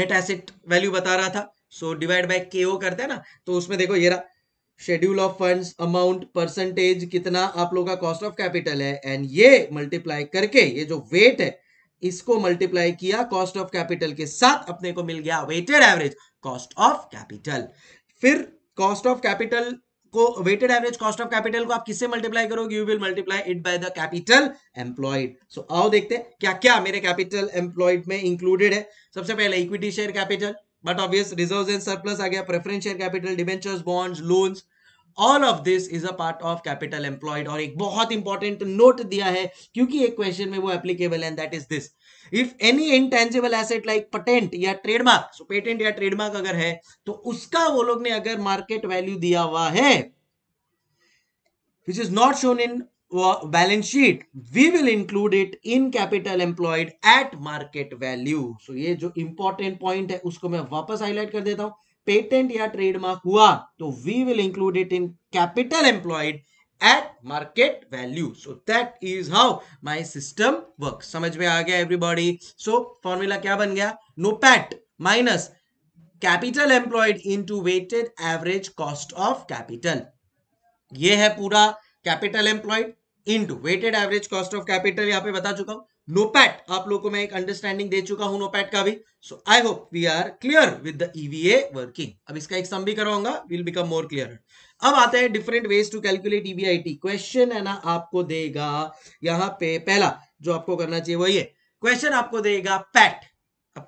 नेट एसेट वैल्यू बता रहा था सो डिवाइड बाय के ओ करते हैं ना तो उसमें देखो ये रहा schedule of funds amount percentage कितना आप लोगों का कॉस्ट ऑफ कैपिटल है एंड ये मल्टीप्लाई करके ये जो वेट है इसको मल्टीप्लाई किया कॉस्ट ऑफ कैपिटल के साथ अपने को मिल गया weighted average cost of capital फिर कॉस्ट ऑफ कैपिटल को weighted average cost of capital को आप किससे मल्टीप्लाई करोगे you will multiply it by the capital employed so आओ देखते हैं क्या क्या मेरे कैपिटल एम्प्लॉयड में इंक्लूडेड है सबसे पहले equity share capital but obvious reserves and surplus again preference share capital debentures bonds loans all of this is a part of capital employed और एक बहुत इंपॉर्टेंट नोट दिया है क्योंकि एक क्वेश्चन में वो एप्लीकेबल है that is this if any intangible asset like patent या ट्रेडमार्क सो पेटेंट या ट्रेडमार्क अगर है तो उसका वो लोग ने अगर मार्केट वैल्यू दिया हुआ है which is not shown in balance sheet we will include it in capital employed at market value so ये जो इंपॉर्टेंट पॉइंट है उसको मैं वापस हाईलाइट कर देता हूं पेटेंट या ट्रेडमार्क हुआ तो we will include it in capital employed at market value so that is how my system work समझ में आ गया एवरीबॉडी सो फॉर्मूला क्या बन गया NOPAT minus capital employed into weighted average cost of capital ये है पूरा capital employed into weighted average cost of capital यहां पे बता चुका हूं नोपैट आप लोगों को मैं एक अंडरस्टैंडिंग दे चुका हूं नोपैट का भी so I hope we are clear with the EVA working अब इसका एक सम भी करवाऊंगा विल बिकम मोर क्लियर अब आते हैं different ways to calculate EBIT question है ना आपको देगा यहां पे पहला जो आपको करना चाहिए वही है क्वेश्चन आपको देगा पैट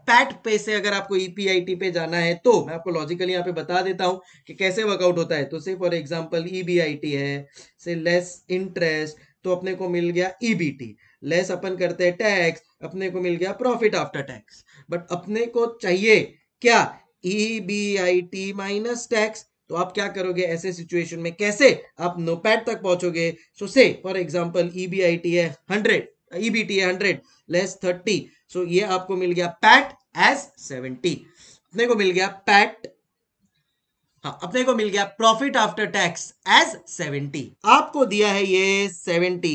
पैट पे से अगर आपको ईपीआईटी e पे जाना है तो मैं आपको लॉजिकल यहाँ पे बता देता हूं कि कैसे वर्कआउट होता है तो से फॉर एग्जाम्पल ईबीआईटी है से लेस इंटरेस्ट तो अपने को मिल गया ईबीटी e लेस अपन करते हैं टैक्स अपने को मिल गया प्रॉफिट आफ्टर टैक्स बट अपने को चाहिए क्या ईबीआईटी माइनस टैक्स तो आप क्या करोगे ऐसे सिचुएशन में कैसे आप नोपैट तक पहुंचोगे so say for example EBIT है हंड्रेड ईबीटी e है hundred less thirty so so, ये आपको मिल गया पैट एज सेवेंटी अपने को मिल गया पैट हाँ अपने को मिल गया profit after tax as seventy आपको दिया है ये सेवेंटी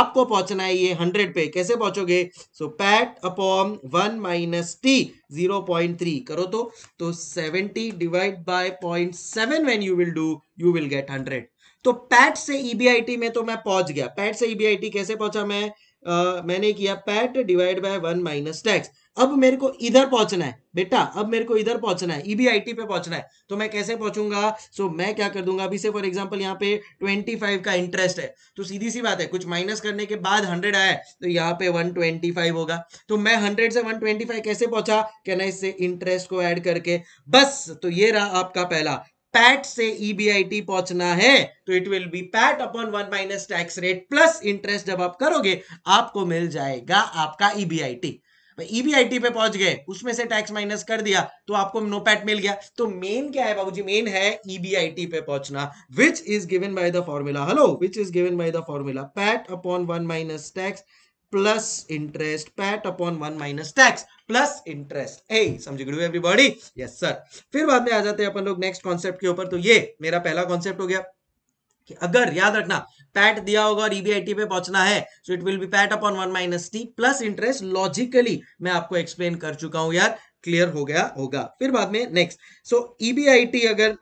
आपको पहुंचना है ये हंड्रेड पे कैसे पहुंचोगे so PAT upon one minus T zero point three करो तो तो seventy divide by point seven when you will do you will get hundred तो पैट से ईबीआईटी e में तो मैं पहुंच गया पैट से ईबीआईटी e कैसे पहुंचा मैं मैंने किया PAT divide by one minus tax अब मेरे को इधर पहुंचना है बेटा अब मेरे को इधर पहुंचना है ईबीआईटी e पे पहुंचना है तो मैं कैसे पहुंचूंगा सो मैं क्या कर दूंगा अभी से फॉर एग्जांपल यहाँ पे 25 का इंटरेस्ट है तो सीधी सी बात है कुछ माइनस करने के बाद 100 आया तो यहाँ पे 125 होगा तो मैं 100 से 125 कैसे पहुंचा कहना इससे इंटरेस्ट को एड करके बस तो ये रहा आपका पहला पैट से ईबीआईटी e पहुंचना है तो it will be PAT upon one minus tax rate plus interest जब आप करोगे आपको मिल जाएगा आपका ईबीआईटी e ईबीआईटी e पे पहुंच गए उसमें से टैक्स माइनस कर दिया तो आपको नो पैट मिल गया तो मेन क्या है बाबूजी मेन है ईबीआईटी पे पहुंचना which is given by the formula hello which is given by the formula PAT upon one minus tax plus interest PAT upon one minus tax plus interest ए समझ एवरीबॉडी यस सर फिर बाद में आ जाते हैं अपन लोग नेक्स्ट कॉन्सेप्ट के ऊपर तो ये मेरा पहला कॉन्सेप्ट हो गया कि अगर याद रखना पैट दिया होगा और ईबीआईटी e पे पहुंचना है so it will be PAT upon one minus T plus interest logically मैं आपको एक्सप्लेन कर चुका हूं यार क्लियर हो गया होगा फिर बाद में नेक्स्ट सो ईबीआईटी अगर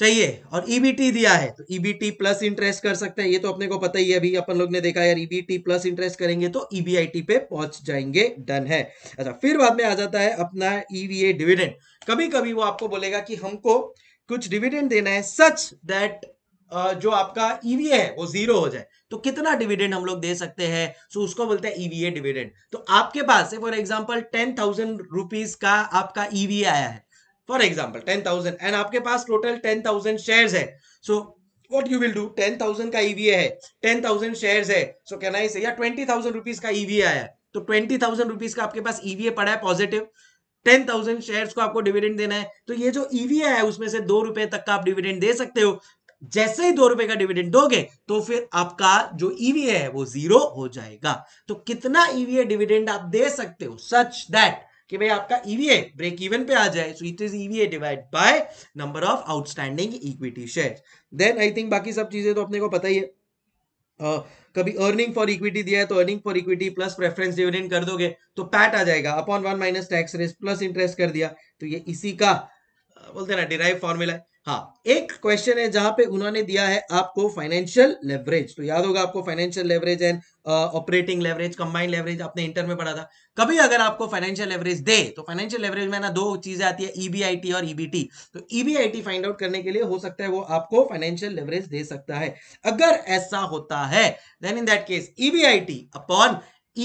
चाहिए और ईबीटी e दिया है तो ईबीटी प्लस इंटरेस्ट कर सकते हैं ये तो अपने को पता ही है अभी अपन लोग ने देखा यार ईबीटी प्लस इंटरेस्ट करेंगे तो ईबीआईटी e पे पहुंच जाएंगे डन है अच्छा फिर बाद में आ जाता है अपना ईवीए डिविडेंड कभी कभी वो आपको बोलेगा कि हमको कुछ डिविडेंड देना है सच दैट जो आपका ईवीए e है वो जीरो हो जाए तो कितना डिविडेंड हम लोग दे सकते हैं सो so, उसको बोलते हैं ईवीए डिविडेंड तो आपके पास for example ten thousand rupees का आपका ईवीए आया है for example ten thousand and आपके पास टोटल टेन थाउजेंड शेयर है so what you will do ten thousand का ईवीए e है टेन थाउजेंड शेयर है सो कैन आई से या ट्वेंटी थाउजेंड रुपीज का ईवीए e आया तो ट्वेंटी थाउजेंड रुपीज का आपके पास ईवीए e पड़ा है पॉजिटिव टेन थाउजेंड शेयर को आपको डिविडेंड देना है तो ये जो ईवीए है उसमें से दो रुपए तक का आप डिविडेंड दे सकते हो जैसे ही दो रुपए का डिविडेंड दोगे तो फिर आपका जो ईवीए है वो जीरो हो जाएगा तो कितना ईवीए डिविडेंड आप दे सकते हो सच दैट कि भाई आपका ईवीए ब्रेक इवन पे आ जाए so it is EVA divide by number of outstanding equity share then I think बाकी सब चीजें तो अपने को पता ही है Uh, कभी अर्निंग फॉर इक्विटी दिया है तो earning for equity plus preference dividend कर दोगे तो पैट आ जाएगा upon one minus tax rate plus interest कर दिया तो ये इसी का बोलते ना डिराइव फॉर्मूला है हाँ एक क्वेश्चन है जहां पे उन्होंने दिया है आपको फाइनेंशियल लेवरेज तो याद होगा आपको financial leverage and operating leverage combined leverage आपने इंटर में पढ़ा था कभी अगर आपको फाइनेंशियल लेवरेज दे तो फाइनेंशियल लेवरेज में ना दो चीजें आती है ईबीआईटी e और ईबीटी e तो ईबीआईटी फाइंड आउट करने के लिए हो सकता है वो आपको फाइनेंशियल लेवरेज दे सकता है अगर ऐसा होता है then in that case EBIT upon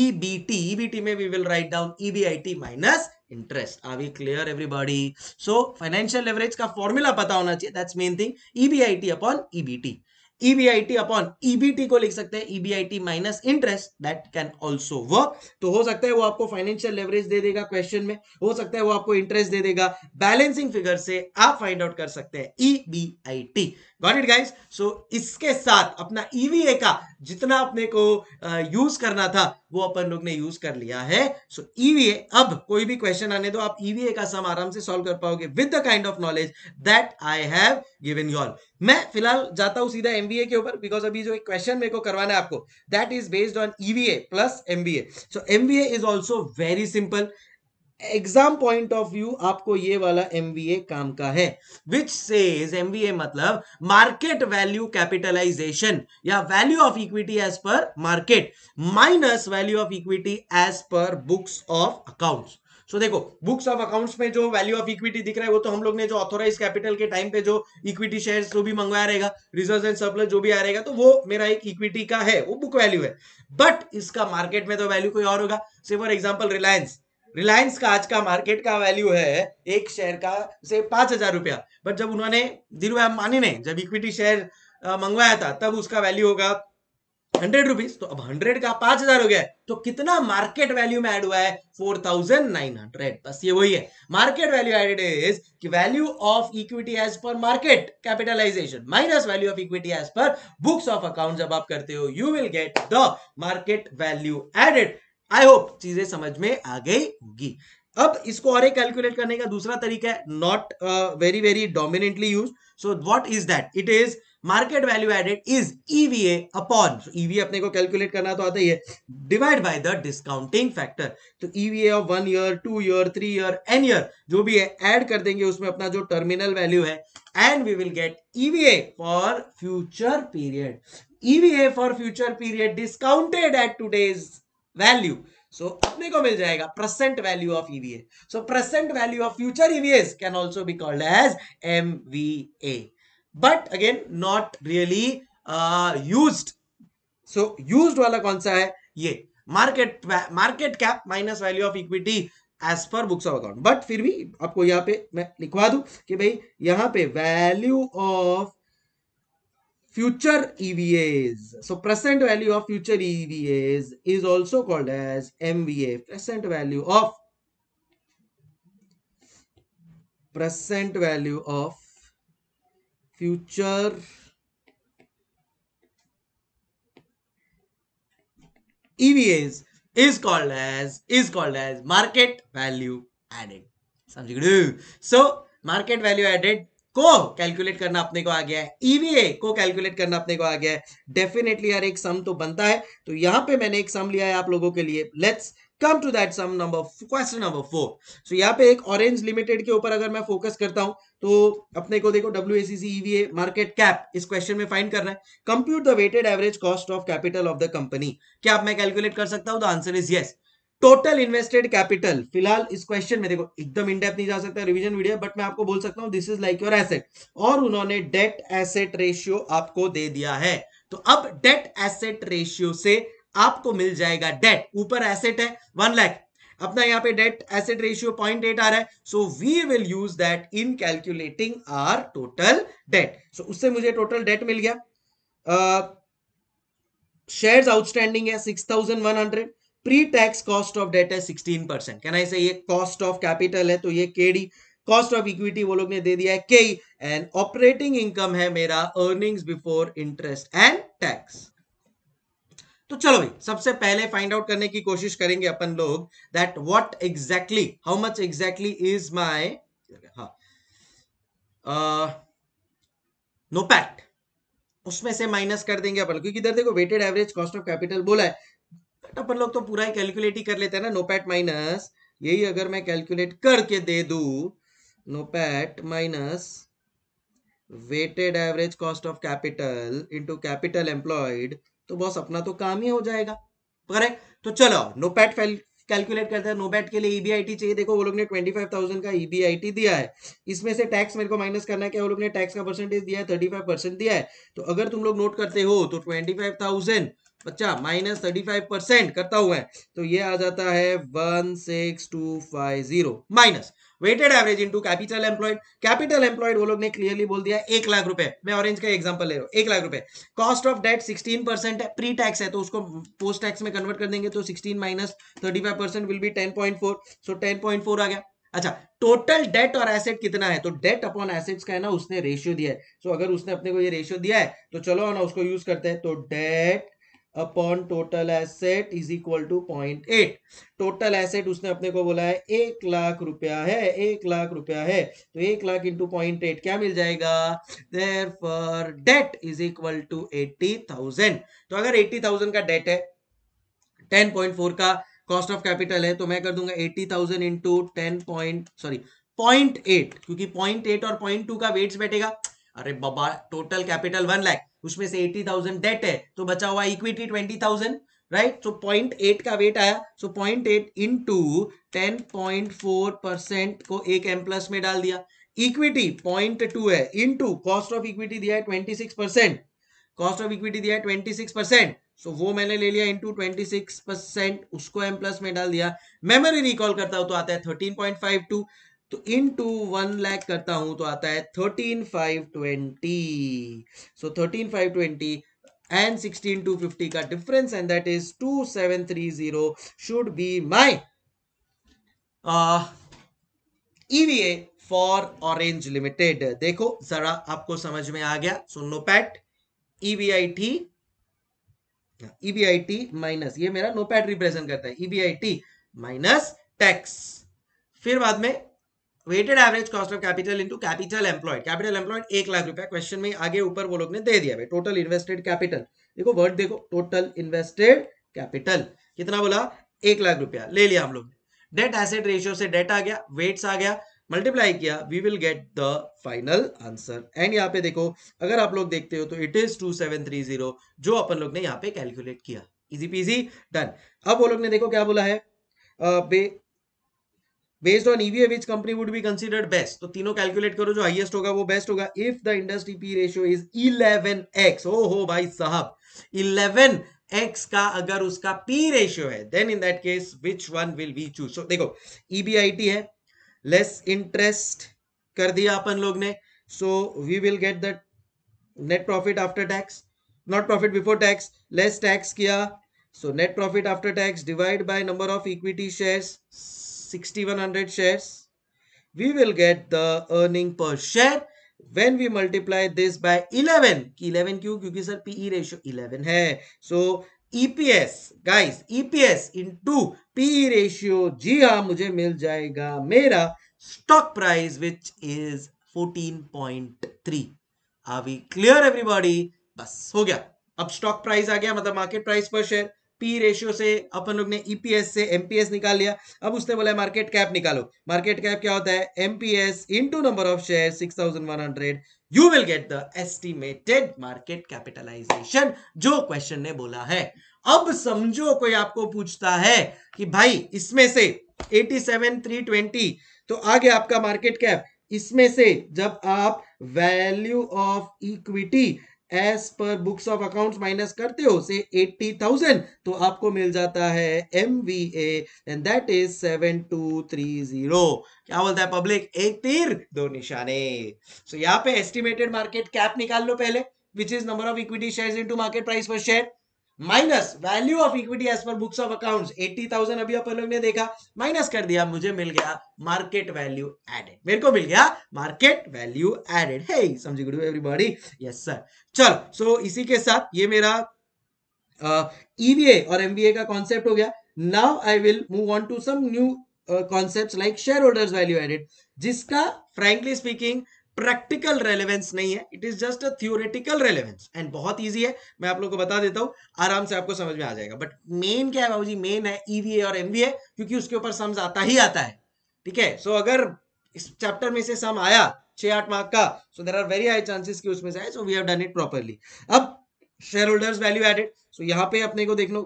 EBT EBT में we will write down EBIT minus interest are we clear everybody so financial leverage का फॉर्मूला पता होना चाहिए that's main thing EBIT upon EBT EBIT upon EBT को लिख सकते हैं EBIT minus interest that can also work तो हो सकता है वो आपको फाइनेंशियल लेवरेज दे देगा क्वेश्चन में हो सकता है वो आपको इंटरेस्ट दे देगा बैलेंसिंग फिगर से आप फाइंड आउट कर सकते हैं EBIT e got it guys so इसके साथ अपना ईवीए e का जितना अपने को यूज करना था वो अपन लोग ने यूज कर लिया है सो so, ईवीए e अब कोई भी क्वेश्चन आने दो आप ईवीए e का सम आराम से सॉल्व कर पाओगे with the kind of knowledge that I have given you all मैं फिलहाल जाता हूं सीधा एमबीए के ऊपर बिकॉज अभी जो एक क्वेश्चन मेरे को करवाना है आपको that is based on EVA plus MVA so MVA is also very simple exam point of view आपको ये वाला एमवीए काम का है विच से मतलब मार्केट वैल्यू कैपिटलाइजेशन या value of equity as per market minus value of equity as per books of accounts so देखो बुक्स ऑफ अकाउंट्स में जो वैल्यू ऑफ इक्विटी दिख रहा है वो तो हम लोग ने जो ऑथोराइज कैपिटल के टाइम पे जो इक्विटी शेयर्स जो भी मंगवाया रहेगा रिजर्व एंड सरप्लस जो भी आ रहेगा तो वो मेरा एक इक्विटी का है वो बुक वैल्यू है बट इसका मार्केट में तो वैल्यू कोई और होगा से फॉर एग्जाम्पल रिलायंस रिलायंस का आज का मार्केट का वैल्यू है एक शेयर का से पांच हजार रुपया बट जब उन्होंने धीरू अंबानी ने जब इक्विटी शेयर मंगवाया था तब उसका वैल्यू होगा हंड्रेड रुपीज तो अब हंड्रेड का पांच हजार हो गया तो कितना मार्केट वैल्यू में ऐड हुआ है फोर थाउजेंड नाइन हंड्रेड बस ये वही है मार्केट वैल्यू एडेड इज कि value of equity as per market capitalization minus value of equity as per books of account जब आप करते हो you will get the market value added I hope चीजें समझ में आ गई होगी अब इसको और एक कैलकुलेट करने का दूसरा तरीका है not very very dominantly use so what is that it is market value added is EVA upon EVA अपने को कैलकुलेट करना तो आता ही है divide by the discounting factor तो EVA of one year two year three year N year जो भी है एड कर देंगे उसमें अपना जो टर्मिनल वैल्यू है and we will get EVA for future period EVA for future period discounted at today's value so अपने को मिल जाएगा present value of EVA so present value of future EVAs can also be called as a but again not really use so use वाला कौन सा है ये market market cap minus value of equity as per books of account but फिर भी आपको यहां पे मैं लिखवा दू कि भाई यहां पे value of future EVAs. So present value of future EVAs is also called as MVA, present value of present value of future EVAs is called as is called as market value added. do. So market value added को calculate करना अपने को आ गया है EVA e को calculate करना अपने को आ गया है डेफिनेटली यार एक सम तो बनता है तो यहां पे मैंने एक सम लिया है आप लोगों के लिए let's come to that some number question number four so यहाँ पे एक ऑरेंज लिमिटेड के ऊपर अगर मैं फोकस करता हूं तो अपने को देखो डब्ल्यू ईवीए मार्केट कैप इस क्वेश्चन में फाइंड करना है compute the weighted average cost of capital of the company क्या आप मैं कैलकुलेट कर सकता हूं the answer is yes total invested capital फिलहाल इस क्वेश्चन में देखो एकदम इनडेप नहीं जा सकता रिवीजन वीडियो बट मैं आपको बोल सकता हूं this is like your asset और उन्होंने डेट एसेट रेशियो आपको दे दिया है तो अब डेट एसेट रेशियो से आपको मिल जाएगा डेट ऊपर एसेट है वन लैख अपना यहां पे debt asset ratio point eight आ रहा है so we will use that in calculating our total debt so उससे मुझे टोटल डेट मिल गया शेयर्स आउटस्टैंडिंग है six thousand one hundred pre tax cost of debt है सिक्सटीन परसेंट क्या ऐसे ये कॉस्ट ऑफ कैपिटल है तो ये KD कॉस्ट ऑफ इक्विटी वो लोग ने दे दिया है के एंड ऑपरेटिंग इनकम है मेरा earnings before interest and tax तो चलो भाई सबसे पहले फाइंड आउट करने की कोशिश करेंगे अपन लोग that what exactly how much exactly is my हा नो पैट उसमें से माइनस कर देंगे अपन क्योंकि इधर देखो weighted average cost of capital बोला है अपन लोग तो पूरा ही कैलकुलेट ही कर लेते हैं ना नोपैट माइनस यही अगर मैं कैलकुलेट करके दे दू NOPAT minus weighted average cost of capital into capital employed तो बॉस अपना तो काम ही हो जाएगा करेक्ट तो चलो नोपैट कैलकुलेट करते हैं नोबैट के लिए ईबीआईटी e चाहिए देखो वो लोग ने 25,000 का ईबीआईटी e दिया है इसमें से टैक्स मेरे को माइनस करना है क्या वो लोग ने टैक्स का परसेंटेज दिया है 35 परसेंट दिया है तो अगर तुम लोग नोट करते हो तो 25,000 बच्चा माइनस थर्टी फाइव परसेंट करता हुआ है तो ये आ जाता है one six two five zero minus weighted average into capital employed capital employed वो लोग ने क्लियरली बोल दिया एक लाख रुपए मैं ऑरेंज का एग्जांपल ले रहा हूँ एक लाख रुपए cost of debt sixteen percent है प्री टैक्स है तो उसको पोस्ट टैक्स में कन्वर्ट कर देंगे तो sixteen minus 35 percent will be 10.4 so 10.4 आ गया अच्छा टोटल डेट और एसेट कितना है तो डेट अपॉन एसेट्स का है ना उसने रेशियो दिया है सो so, अगर उसने अपने को ये रेशियो दिया है तो चलो ना उसको यूज करते हैं तो debt upon total asset is equal to point eight total asset उसने अपने को बोला है एक लाख रुपया है एक लाख रुपया है तो एक लाख इंटू पॉइंट एट क्या मिल जाएगा therefore debt is equal to eighty thousand तो अगर एट्टी थाउजेंड का डेट है टेन पॉइंट फोर का कॉस्ट ऑफ कैपिटल है तो मैं कर दूंगा eighty thousand into ten point sorry point eight क्योंकि पॉइंट एट और पॉइंट टू का वेट्स बैठेगा अरे बाबा टोटल कैपिटल वन लाख उसमें से एटी थाउजेंड डेट है तो बचा हुआ equity twenty thousand right so point eight का वेट आया so point eight into ten point four percent को एक एम प्लस में डाल दिया इक्विटी पॉइंट टू है into cost of equity दिया है twenty six percent cost of equity दिया है ट्वेंटी सिक्स परसेंट सो वो मैंने ले लिया इंटू ट्वेंटी सिक्स परसेंट उसको एम प्लस में डाल दिया मेमोरी रिकॉल करता हूं तो आता है थर्टीन पॉइंट फाइव टू तो इन टू वन लैक करता हूं तो आता है thirteen five twenty so thirteen five twenty and sixteen two fifty का difference and that is two seven three zero should be my EVA for orange limited देखो जरा आपको समझ में आ गया सुन लो पैट ईवीआईटी टी माइनस ये मेरा नोपैड रिप्रेजेंट करता है ईवीआईटी माइनस टैक्स फिर बाद में weighted average cost of capital into capital employed capital employed एक लाख रुपया क्वेश्चन में आगे ऊपर वो लोग ने दे दिया टोटल इन्वेस्टेड कैपिटल देखो वर्ड देखो टोटल इन्वेस्टेड कैपिटल कितना बोला एक लाख रुपया ले लिया हम लोग डेट एसेट रेशियो से डेट आ गया वेट्स आ गया मल्टीप्लाई किया we will get the final answer and यहाँ पे देखो अगर आप लोग देखते हो तो it is two seven three zero जो अपन लोग ने यहाँ पे कैलकुलेट किया इजी पीजी डन अब वो लोग ने देखो क्या बोला है uh, based on EVA which company would be considered best तो तीनों कैलकुलेट करो जो हाइएस्ट होगा वो बेस्ट होगा if the industry P ratio is eleven X ओ हो भाई साहब इलेवन एक्स का अगर उसका पी रेशियो है then in that case which one will be choose so देखो ईबीआईटी e है लेस इंटरेस्ट कर दिया अपन लोग ने so we will get the net profit after tax not profit before tax less tax किया so net profit after tax divide by number of equity shares 6100 shares we will get the earning per share when we multiply this by 11 11 kyun kyunki sir pe ratio 11 hai so EPS guys EPS into PE ratio ji ha mujhe mil jayega mera stock price which is 14.3 are we clear everybody bas ho gaya ab stock price aa gaya matlab market price per share P ratio से अपन लोग ने EPS e से MPS निकाल लिया अब उसने बोला है मार्केट कैप निकालो मार्केट कैप क्या होता है MPS into number of share 6100 you will get the estimated market capitalization जो क्वेश्चन ने बोला है अब समझो कोई आपको पूछता है कि भाई इसमें से 87320 तो आ गया आपका मार्केट कैप इसमें से जब आप value of equity as per books of accounts minus करते हो से एट्टी थाउजेंड तो आपको मिल जाता है M V and that is seven two three zero क्या बोलता है पब्लिक एक तीर दो निशाने सो so, यहाँ पे एस्टिमेटेड मार्केट कैप निकाल लो पहले which is number of equity share into market price per share minus value of equity as per books of accounts 80,000 अभी अपन लोग ने देखा माइनस कर दिया मुझे मिल गया मार्केट वैल्यू एडेड मेरे को मिल गया मार्केट वैल्यू एडेड हे समझ गुड एवरीबॉडी यस सर चलो सो so, इसी के साथ ये मेरा ईवीए uh, e और एमबीए का कॉन्सेप्ट हो गया now I will move on to some new concept like share holders value added जिसका फ्रेंकली स्पीकिंग प्रैक्टिकल रेलेवेंस नहीं है it is just a theoretical relevance and बहुत ईजी है मैं आप लोग को बता देता हूं आराम से आपको समझ में आ जाएगा बट मेन क्या है बाबू जी मेन है ईवीए e और एमवीए क्योंकि उसके ऊपर सम्स आता ही आता है ठीक है सो अगर इस चैप्टर में से सम आया छह आठ मार्क का so there are very high chances कि उसमें से आए so we have done it properly अब share holders value added so यहाँ पे अपने को देख लो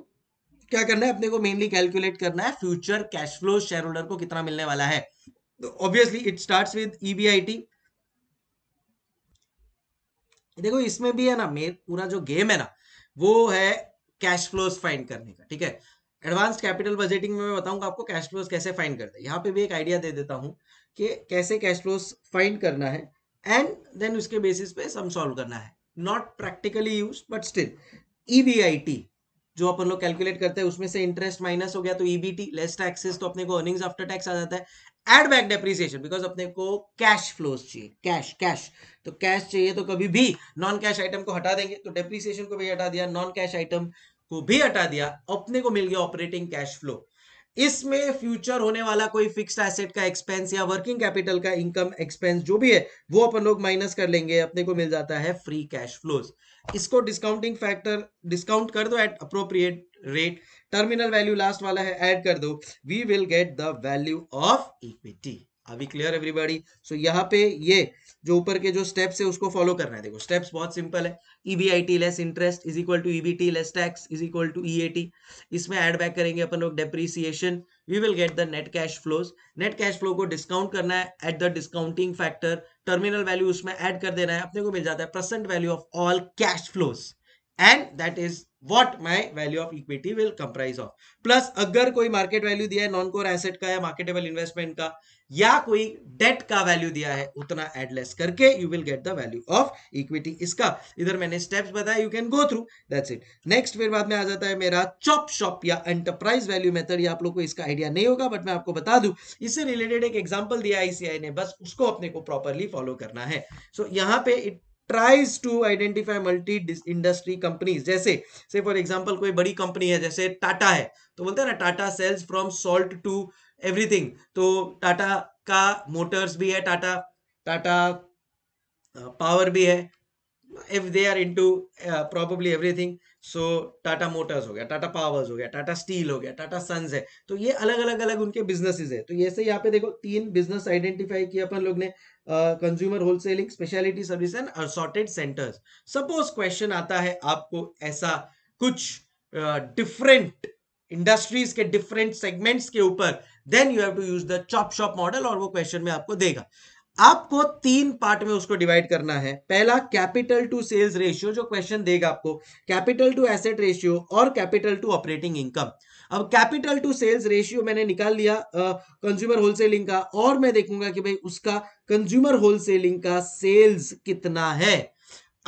क्या करना है अपने को मेनली कैलकुलेट करना है future cash flow share holder को कितना मिलने वाला है obviously it start with EBIT देखो इसमें भी है ना मेरे पूरा जो गेम है ना वो है कैश फ्लोज फाइंड करने का ठीक है एडवांस कैपिटल बजेटिंग में मैं बताऊंगा आपको कैश फ्लोज कैसे फाइंड करते हैं यहाँ पे भी एक आइडिया दे देता हूँ कि कैसे कैश फ्लोज फाइंड करना है एंड देन उसके बेसिस पे सम सॉल्व करना है not practically use but still EBIT जो अपन लोग कैलकुलेट करते हैं उसमें से इंटरेस्ट माइनस हो गया तो ईबीटी लेस टैक्सेस तो अपने को अर्निंग्स आफ्टर टैक्स आ जाता है एड बैक डेप्रीसिएशन बिकॉज अपने को कैश फ्लो चाहिए कैश कैश तो कैश चाहिए तो कभी भी नॉन कैश आइटम को हटा देंगे तो डेप्रीसिएशन को भी हटा दिया नॉन कैश आइटम को भी हटा दिया अपने को मिल गया ऑपरेटिंग कैश फ्लो इसमें फ्यूचर होने वाला कोई फिक्स्ड एसेट का एक्सपेंस या वर्किंग कैपिटल का इनकम एक्सपेंस जो भी है वो अपन लोग माइनस कर लेंगे अपने को मिल जाता है फ्री कैश फ्लोज इसको डिस्काउंटिंग फैक्टर डिस्काउंट कर दो at appropriate rate terminal value last वाला है ऐड कर दो we will get the value of equity अभी क्लियर एवरीबॉडी सो यहाँ पे ये जो ऊपर के जो स्टेप्स है उसको फॉलो करना है देखो स्टेप्स बहुत सिंपल है EBIT less interest is equal to EBT less tax is equal to EAT इसमें ऐड बैक करेंगे अपन लोग depreciation we will get the net cash flows net cash flow को डिस्काउंट करना है at the discounting factor terminal value उसमें add कर देना है अपने को मिल जाता है present value of all cash flows and that is what my value of equity will comprise of plus अगर कोई मार्केट वैल्यू दिया है नॉन कोर एसेट का या मार्केटेबल इन्वेस्टमेंट का या कोई डेट का वैल्यू दिया है उतना एडलेस करके you will get the value of equity इसका इधर मैंने स्टेप्स बताया you can go through that's it next फिर बाद में आ जाता है मेरा चॉप शॉप या एंटरप्राइज वैल्यू मेथड या आप लोगों को इसका आइडिया नहीं होगा बट मैं आपको बता दूं इससे रिलेटेड एक एग्जाम्पल दिया आईसीआई ने बस उसको अपने को प्रॉपरली फॉलो करना है सो so, यहाँ पे it tries to identify multi industry companies जैसे से फॉर एग्जांपल कोई बड़ी कंपनी है जैसे टाटा है तो बोलते हैं ना Tata sells from salt to everything तो टाटा का मोटर्स भी है टाटा टाटा पावर भी है if they are into uh, probably everything so Tata Motors हो गया टाटा पावर्स हो गया टाटा स्टील हो गया टाटा सन्स है तो ये अलग अलग अलग उनके बिजनेसेस है तो ऐसे यहाँ पे देखो तीन बिजनेस आइडेंटिफाई किया अपन लोग ने consumer wholesaling speciality service and assorted centres suppose question आता है आपको ऐसा कुछ डिफरेंट uh, इंडस्ट्रीज के डिफरेंट सेगमेंट्स के ऊपर then you have to use the chop shop model और वो क्वेश्चन में आपको देगा आपको तीन पार्ट में उसको डिवाइड करना है पहला कैपिटल टू सेल्स रेशियो जो क्वेश्चन देगा आपको कैपिटल टू एसेट रेशियो और कैपिटल टू ऑपरेटिंग इनकम अब कैपिटल टू सेल्स रेशियो मैंने निकाल लिया कंज्यूमर होलसेलिंग का और मैं देखूंगा कि भाई उसका कंज्यूमर होलसेलिंग का सेल्स कितना है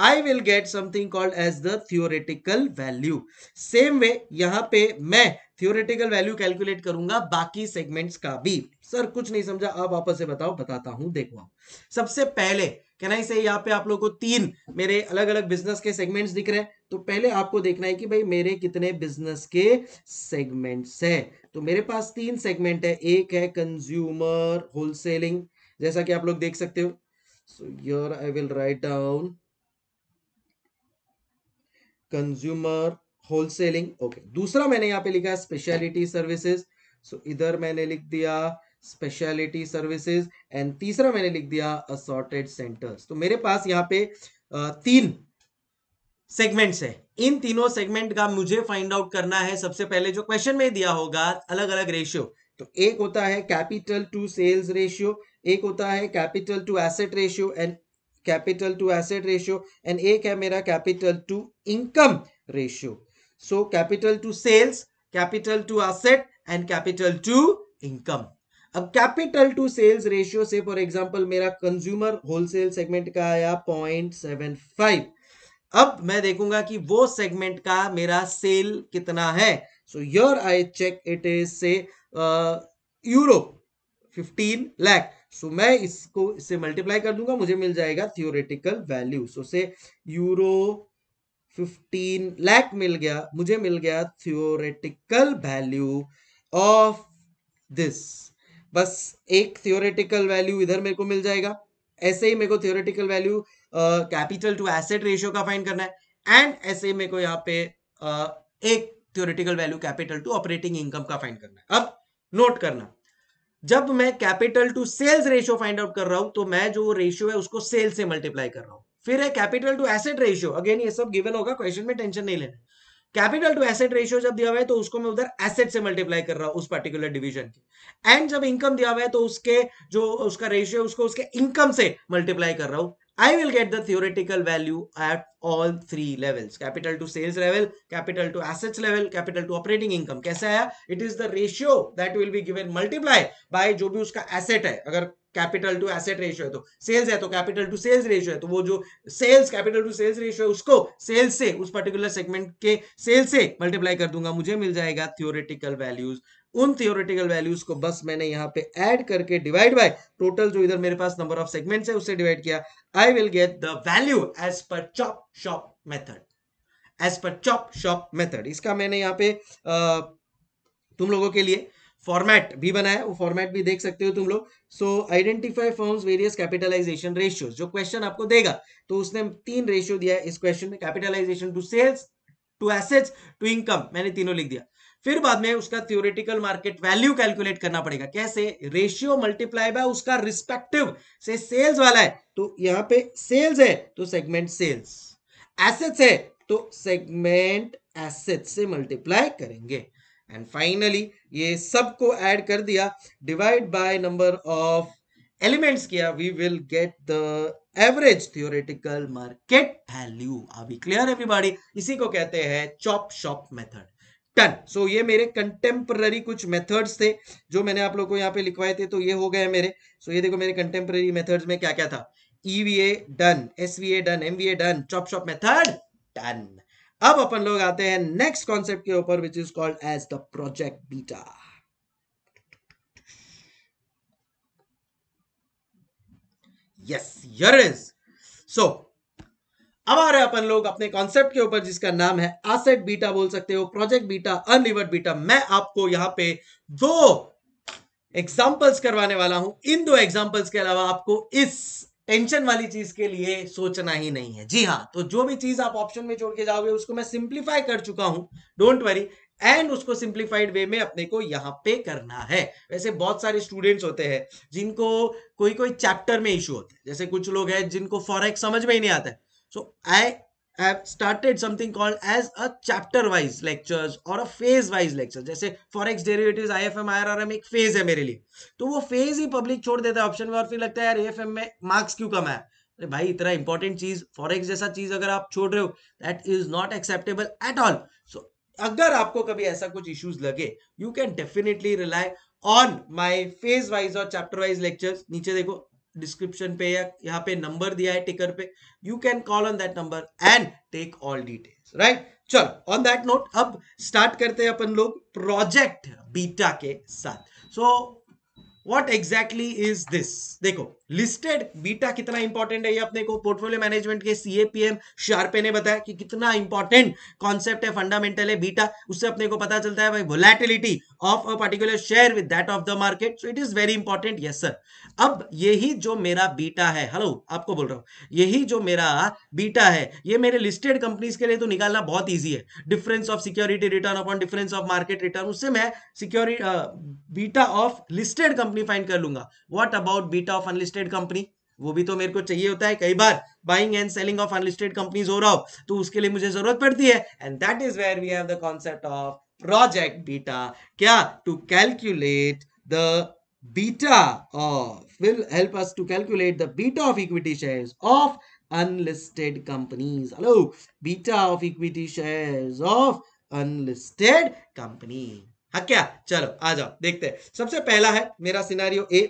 I will get something called as the theoretical value same way यहां पे मैं थियोरेटिकल वैल्यू कैलकुलेट करूंगा बाकी सेगमेंट्स का भी सर कुछ नहीं समझा आप वापस से बताओ बताता हूं देखो आप सबसे पहले कहना ही सही यहाँ पे आप लोगों को तीन मेरे अलग अलग बिजनेस के सेगमेंट्स दिख रहे हैं तो पहले आपको देखना है कि भाई मेरे कितने बिजनेस के सेगमेंट्स है तो मेरे पास तीन सेगमेंट है एक है कंज्यूमर होलसेलिंग जैसा कि आप लोग देख सकते हो so your I will write down consumer wholesaling okay दूसरा मैंने यहाँ पे लिखा है स्पेशलिटी सर्विसेज सो इधर मैंने लिख दिया स्पेशलिटी सर्विसेज एंड तीसरा मैंने लिख दिया असॉर्टेड सेंटर्स तो मेरे पास यहाँ पे तीन सेगमेंट्स है इन तीनों सेगमेंट का मुझे फाइंड आउट करना है सबसे पहले जो क्वेश्चन में दिया होगा अलग अलग रेशियो तो एक होता है कैपिटल टू सेल्स रेशियो एक होता है capital to asset ratio and capital to asset ratio and एक है मेरा capital to income ratio So capital to sales, capital to asset and capital to income. अब कैपिटल टू सेल्स रेशियो से for example मेरा consumer wholesale segment का आया point seven five अब मैं देखूंगा कि वो सेगमेंट का मेरा सेल कितना है so your I check it is say euro fifteen lakh so मैं इसको इससे मल्टीप्लाई कर दूंगा मुझे मिल जाएगा थियोरेटिकल वैल्यू सो से यूरो फिफ्टीन लैख मिल गया मुझे मिल गया थियोरेटिकल वैल्यू ऑफ दिस बस एक थियोरेटिकल वैल्यू इधर मेरे को मिल जाएगा ऐसे ही मेरे को theoretical value capital to asset ratio का फाइंड करना है एंड ऐसे ही मेरे को यहाँ पे uh, एक theoretical value capital to operating income का फाइंड करना है अब नोट करना जब मैं capital to sales ratio find out कर रहा हूं तो मैं जो रेशियो है उसको सेल्स से मल्टीप्लाई कर रहा हूं फिर है capital to asset ratio again ये सब गिवन होगा क्वेश्चन में टेंशन नहीं लेना कैपिटल टू एसेट रेशियो जब दिया हुआ है तो उसको मैं उधर एसेट से मल्टीप्लाई कर रहा हूं उस पर्टिकुलर डिवीजन की एंड जब इनकम दिया हुआ है तो उसके जो उसका रेशियो उसको उसके इनकम से मल्टीप्लाई कर रहा हूं I will get the theoretical value at all three levels. Capital to sales level capital to assets level capital to operating income कैसे आया? It is the ratio that will be given multiply by जो भी उसका asset है. अगर capital to asset ratio है तो sales है तो कैपिटल टू सेल्स रेशियो है तो वो जो sales capital to sales ratio है उसको सेल्स से उस पर्टिकुलर सेगमेंट के सेल्स से मल्टीप्लाई कर दूंगा मुझे मिल जाएगा थियोरेटिकल वैल्यूज उन थियोरेटिकल वैल्यूज को बस मैंने यहाँ पे ऐड करके डिवाइड बाय टोटल जो इधर मेरे पास नंबर ऑफ सेगमेंट्स है उससे डिवाइड किया I will get the value as per chop shop method as per chop shop method इसका मैंने यहाँ पे आ, तुम लोगों के लिए फॉर्मेट भी बनाया है वो फॉर्मेट भी देख सकते हो तुम लोग so identify forms various capitalization ratio जो क्वेश्चन आपको देगा तो उसने तीन रेशियो दिया है इस क्वेश्चन में capitalization to sales to assets to income मैंने तीनों लिख दिया फिर बाद में उसका थियोरिटिकल मार्केट वैल्यू कैलकुलेट करना पड़ेगा कैसे रेशियो मल्टीप्लाई बाय उसका रिस्पेक्टिव से सेल्स वाला है तो यहाँ पे सेल्स है तो सेगमेंट सेल्स एसेट्स है तो सेगमेंट एसेट्स से मल्टीप्लाई करेंगे एंड फाइनली ये सब को ऐड कर दिया divide by number of elements किया we will get the average theoretical market value अभी क्लियर एवरीबॉडी इसी को कहते हैं चॉप शॉप मेथड टन सो ये मेरे कंटेम्प्ररी कुछ मेथड्स थे जो मैंने आप लोगों को यहाँ पे लिखवाए थे तो ये हो गए मेरे सो so ये देखो मेरे कंटेम्प्ररी मेथड्स में क्या क्या था EVA done SVA done MVA done chop shop method done अब अपन लोग आते हैं नेक्स्ट कॉन्सेप्ट के ऊपर which is called as the project beta yes year is so अब आ रहे अपन लोग अपने कॉन्सेप्ट के ऊपर जिसका नाम है एसेट बीटा बोल सकते हो प्रोजेक्ट बीटा अनलिवर्ड बीटा मैं आपको यहां पे दो एग्जाम्पल्स करवाने वाला हूं इन दो एग्जाम्पल्स के अलावा आपको इस टेंशन वाली चीज के लिए सोचना ही नहीं है जी हाँ तो जो भी चीज आप ऑप्शन में छोड़ के जाओगे उसको मैं सिंप्लीफाई कर चुका हूं डोंट वरी एंड उसको सिंप्लीफाइड वे में अपने को यहाँ पे करना है वैसे बहुत सारे स्टूडेंट्स होते हैं जिनको कोई कोई चैप्टर में इश्यू होता है जैसे कुछ लोग हैं जिनको फॉरेक्स समझ में ही नहीं आता है सो आई have started something called as a chapter wise lectures or a phase wise lectures जैसे forex derivatives IFM IRRM एक phase है मेरे लिए तो वो phase ही public छोड़ देता है option में और फिर लगता है यार ifm में marks क्यों कम है अरे भाई इतना important चीज forex जैसा चीज अगर आप छोड़ रहे हो that is not acceptable at all so अगर आपको कभी ऐसा कुछ issues लगे you can definitely rely on my phase wise और chapter wise lectures नीचे देखो डिस्क्रिप्शन पे या यहाँ पे नंबर दिया है टिकर पे you can call on that number and take all details right चलो ऑन दैट नोट अब स्टार्ट करते हैं अपन लोग प्रोजेक्ट बीटा के साथ so what exactly is this देखो लिस्टेड बीटा कितना इंपॉर्टेंट है ये अपने को पोर्टफोलियो मैनेजमेंट के सीएपीएम शार्पे ने बताया कि कितना इंपॉर्टेंट कॉन्सेप्ट है फंडामेंटल है बीटा उससे अपने को पता चलता है भाई volatility of a particular share with that of the market so it is very important yes sir अब यही जो मेरा बीटा है हेलो आपको बोल रहा हूं यही जो मेरा बीटा है ये मेरे लिस्टेड कंपनीज के लिए तो निकालना बहुत ईजी है difference of security return upon difference of market return उससे मैं security uh, beta of listed company find कर लूंगा what about beta of unlisted unlisted company वो भी तो मेरे को चाहिए होता है कई बार buying and selling of unlisted companies हो रहा हो तो उसके लिए मुझे जरूरत पड़ती है and that is where we have the concept of project beta क्या to calculate the beta of will help us to calculate the beta of equity shares of unlisted companies hello beta of equity shares of unlisted company हाँ क्या चलो आ जाओ देखते हैं सबसे पहला है मेरा सिनारियो ए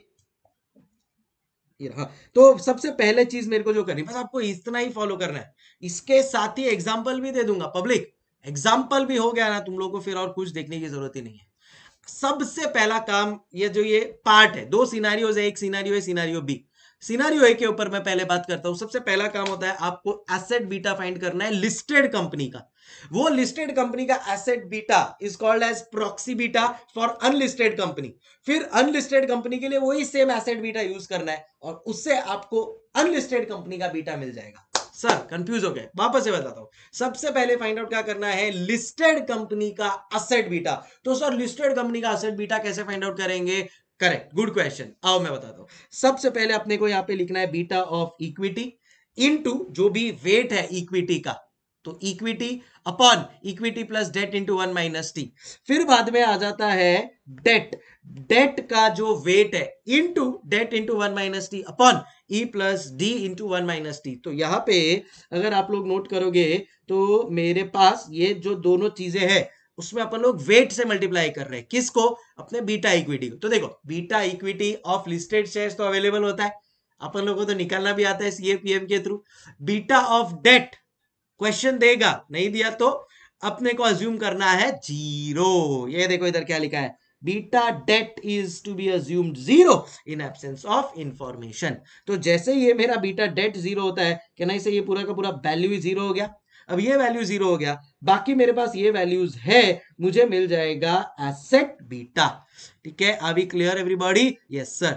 ये रहा तो सबसे पहले चीज मेरे को जो करनी बस आपको इतना ही फॉलो करना है इसके साथ ही एग्जाम्पल भी दे दूंगा पब्लिक एग्जाम्पल भी हो गया ना तुम लोगों को फिर और कुछ देखने की जरूरत ही नहीं है सबसे पहला काम ये जो ये पार्ट है दो सिनारियोज है एक सिनारियो है सिनारियो बी सिनारियो ए के ऊपर मैं पहले बात करता हूं सबसे पहला काम होता है आपको एसेट बीटा फाइंड करना है लिस्टेड कंपनी का वो लिस्टेड कंपनी का asset beta is called as proxy beta for unlisted company फिर अनलिस्टेड कंपनी के लिए वही सेम एसेट बीटा यूज करना है और उससे आपको अनलिस्टेड कंपनी का बीटा मिल जाएगा सर कंफ्यूज हो गए वापस से बताता हूं सबसे पहले फाइंड आउट क्या करना है लिस्टेड कंपनी का असेट बीटा तो सर लिस्टेड कंपनी का असेट बीटा कैसे फाइंड आउट करेंगे करेक्ट गुड क्वेश्चन आओ मैं बताता हूँ सबसे पहले अपने को यहां पे लिखना है बीटा ऑफ इक्विटी इनटू जो भी वेट है इक्विटी का तो equity upon equity plus debt into one minus T फिर बाद में आ जाता है डेट डेट का जो वेट है into debt into one minus T upon E plus D into one minus T तो यहां पे अगर आप लोग नोट करोगे तो मेरे पास ये जो दोनों चीजें हैं उसमें अपन लोग वेट से मल्टीप्लाई कर रहे हैं किसको अपने बीटा इक्विटी को तो देखो beta equity of listed shares तो अवेलेबल होता है अपन लोगों को तो निकालना भी आता है सीएपीएम के through beta of debt question देगा नहीं दिया तो अपने को अज्यूम करना है जीरो ये देखो इधर क्या लिखा है beta debt is to be assumed zero in absence of information तो जैसे ये मेरा बीटा डेट जीरो होता है कहना इसे ये पूरा का पूरा वैल्यू ही जीरो हो गया अब ये वैल्यू जीरो हो गया बाकी मेरे पास ये वैल्यूज है मुझे मिल जाएगा एसेट बीटा ठीक है अभी क्लियर एवरीबॉडी यस सर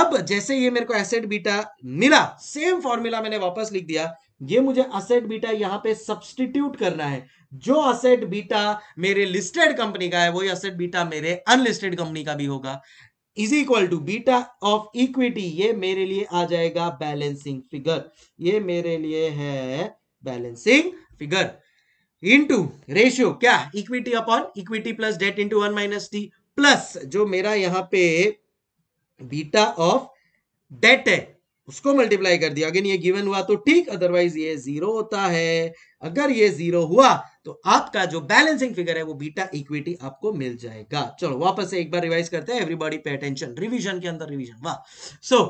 अब जैसे ये मेरे को एसेट बीटा मिला सेम फॉर्मूला मैंने वापस लिख दिया ये मुझे असेट बीटा यहां पे सब्सटीट्यूट करना है जो असेट बीटा मेरे लिस्टेड कंपनी का है वही असेट बीटा मेरे अनलिस्टेड कंपनी का भी होगा is equal to beta of equity ये मेरे लिए आ जाएगा बैलेंसिंग फिगर ये मेरे लिए है बैलेंसिंग फिगर इनटू रेशियो क्या equity upon equity plus debt into one minus T plus जो मेरा यहां पे बीटा ऑफ डेट है उसको मल्टीप्लाई कर दिया अगेन ये गिवन हुआ तो ठीक अदरवाइज ये जीरो होता है अगर ये जीरो हुआ तो आपका जो बैलेंसिंग फिगर है वो बीटा इक्विटी आपको मिल जाएगा चलो वापस से एक बार रिवाइज करते हैं एवरीबॉडी पे अटेंशन रिवीजन के अंदर रिवीजन वाह सो so,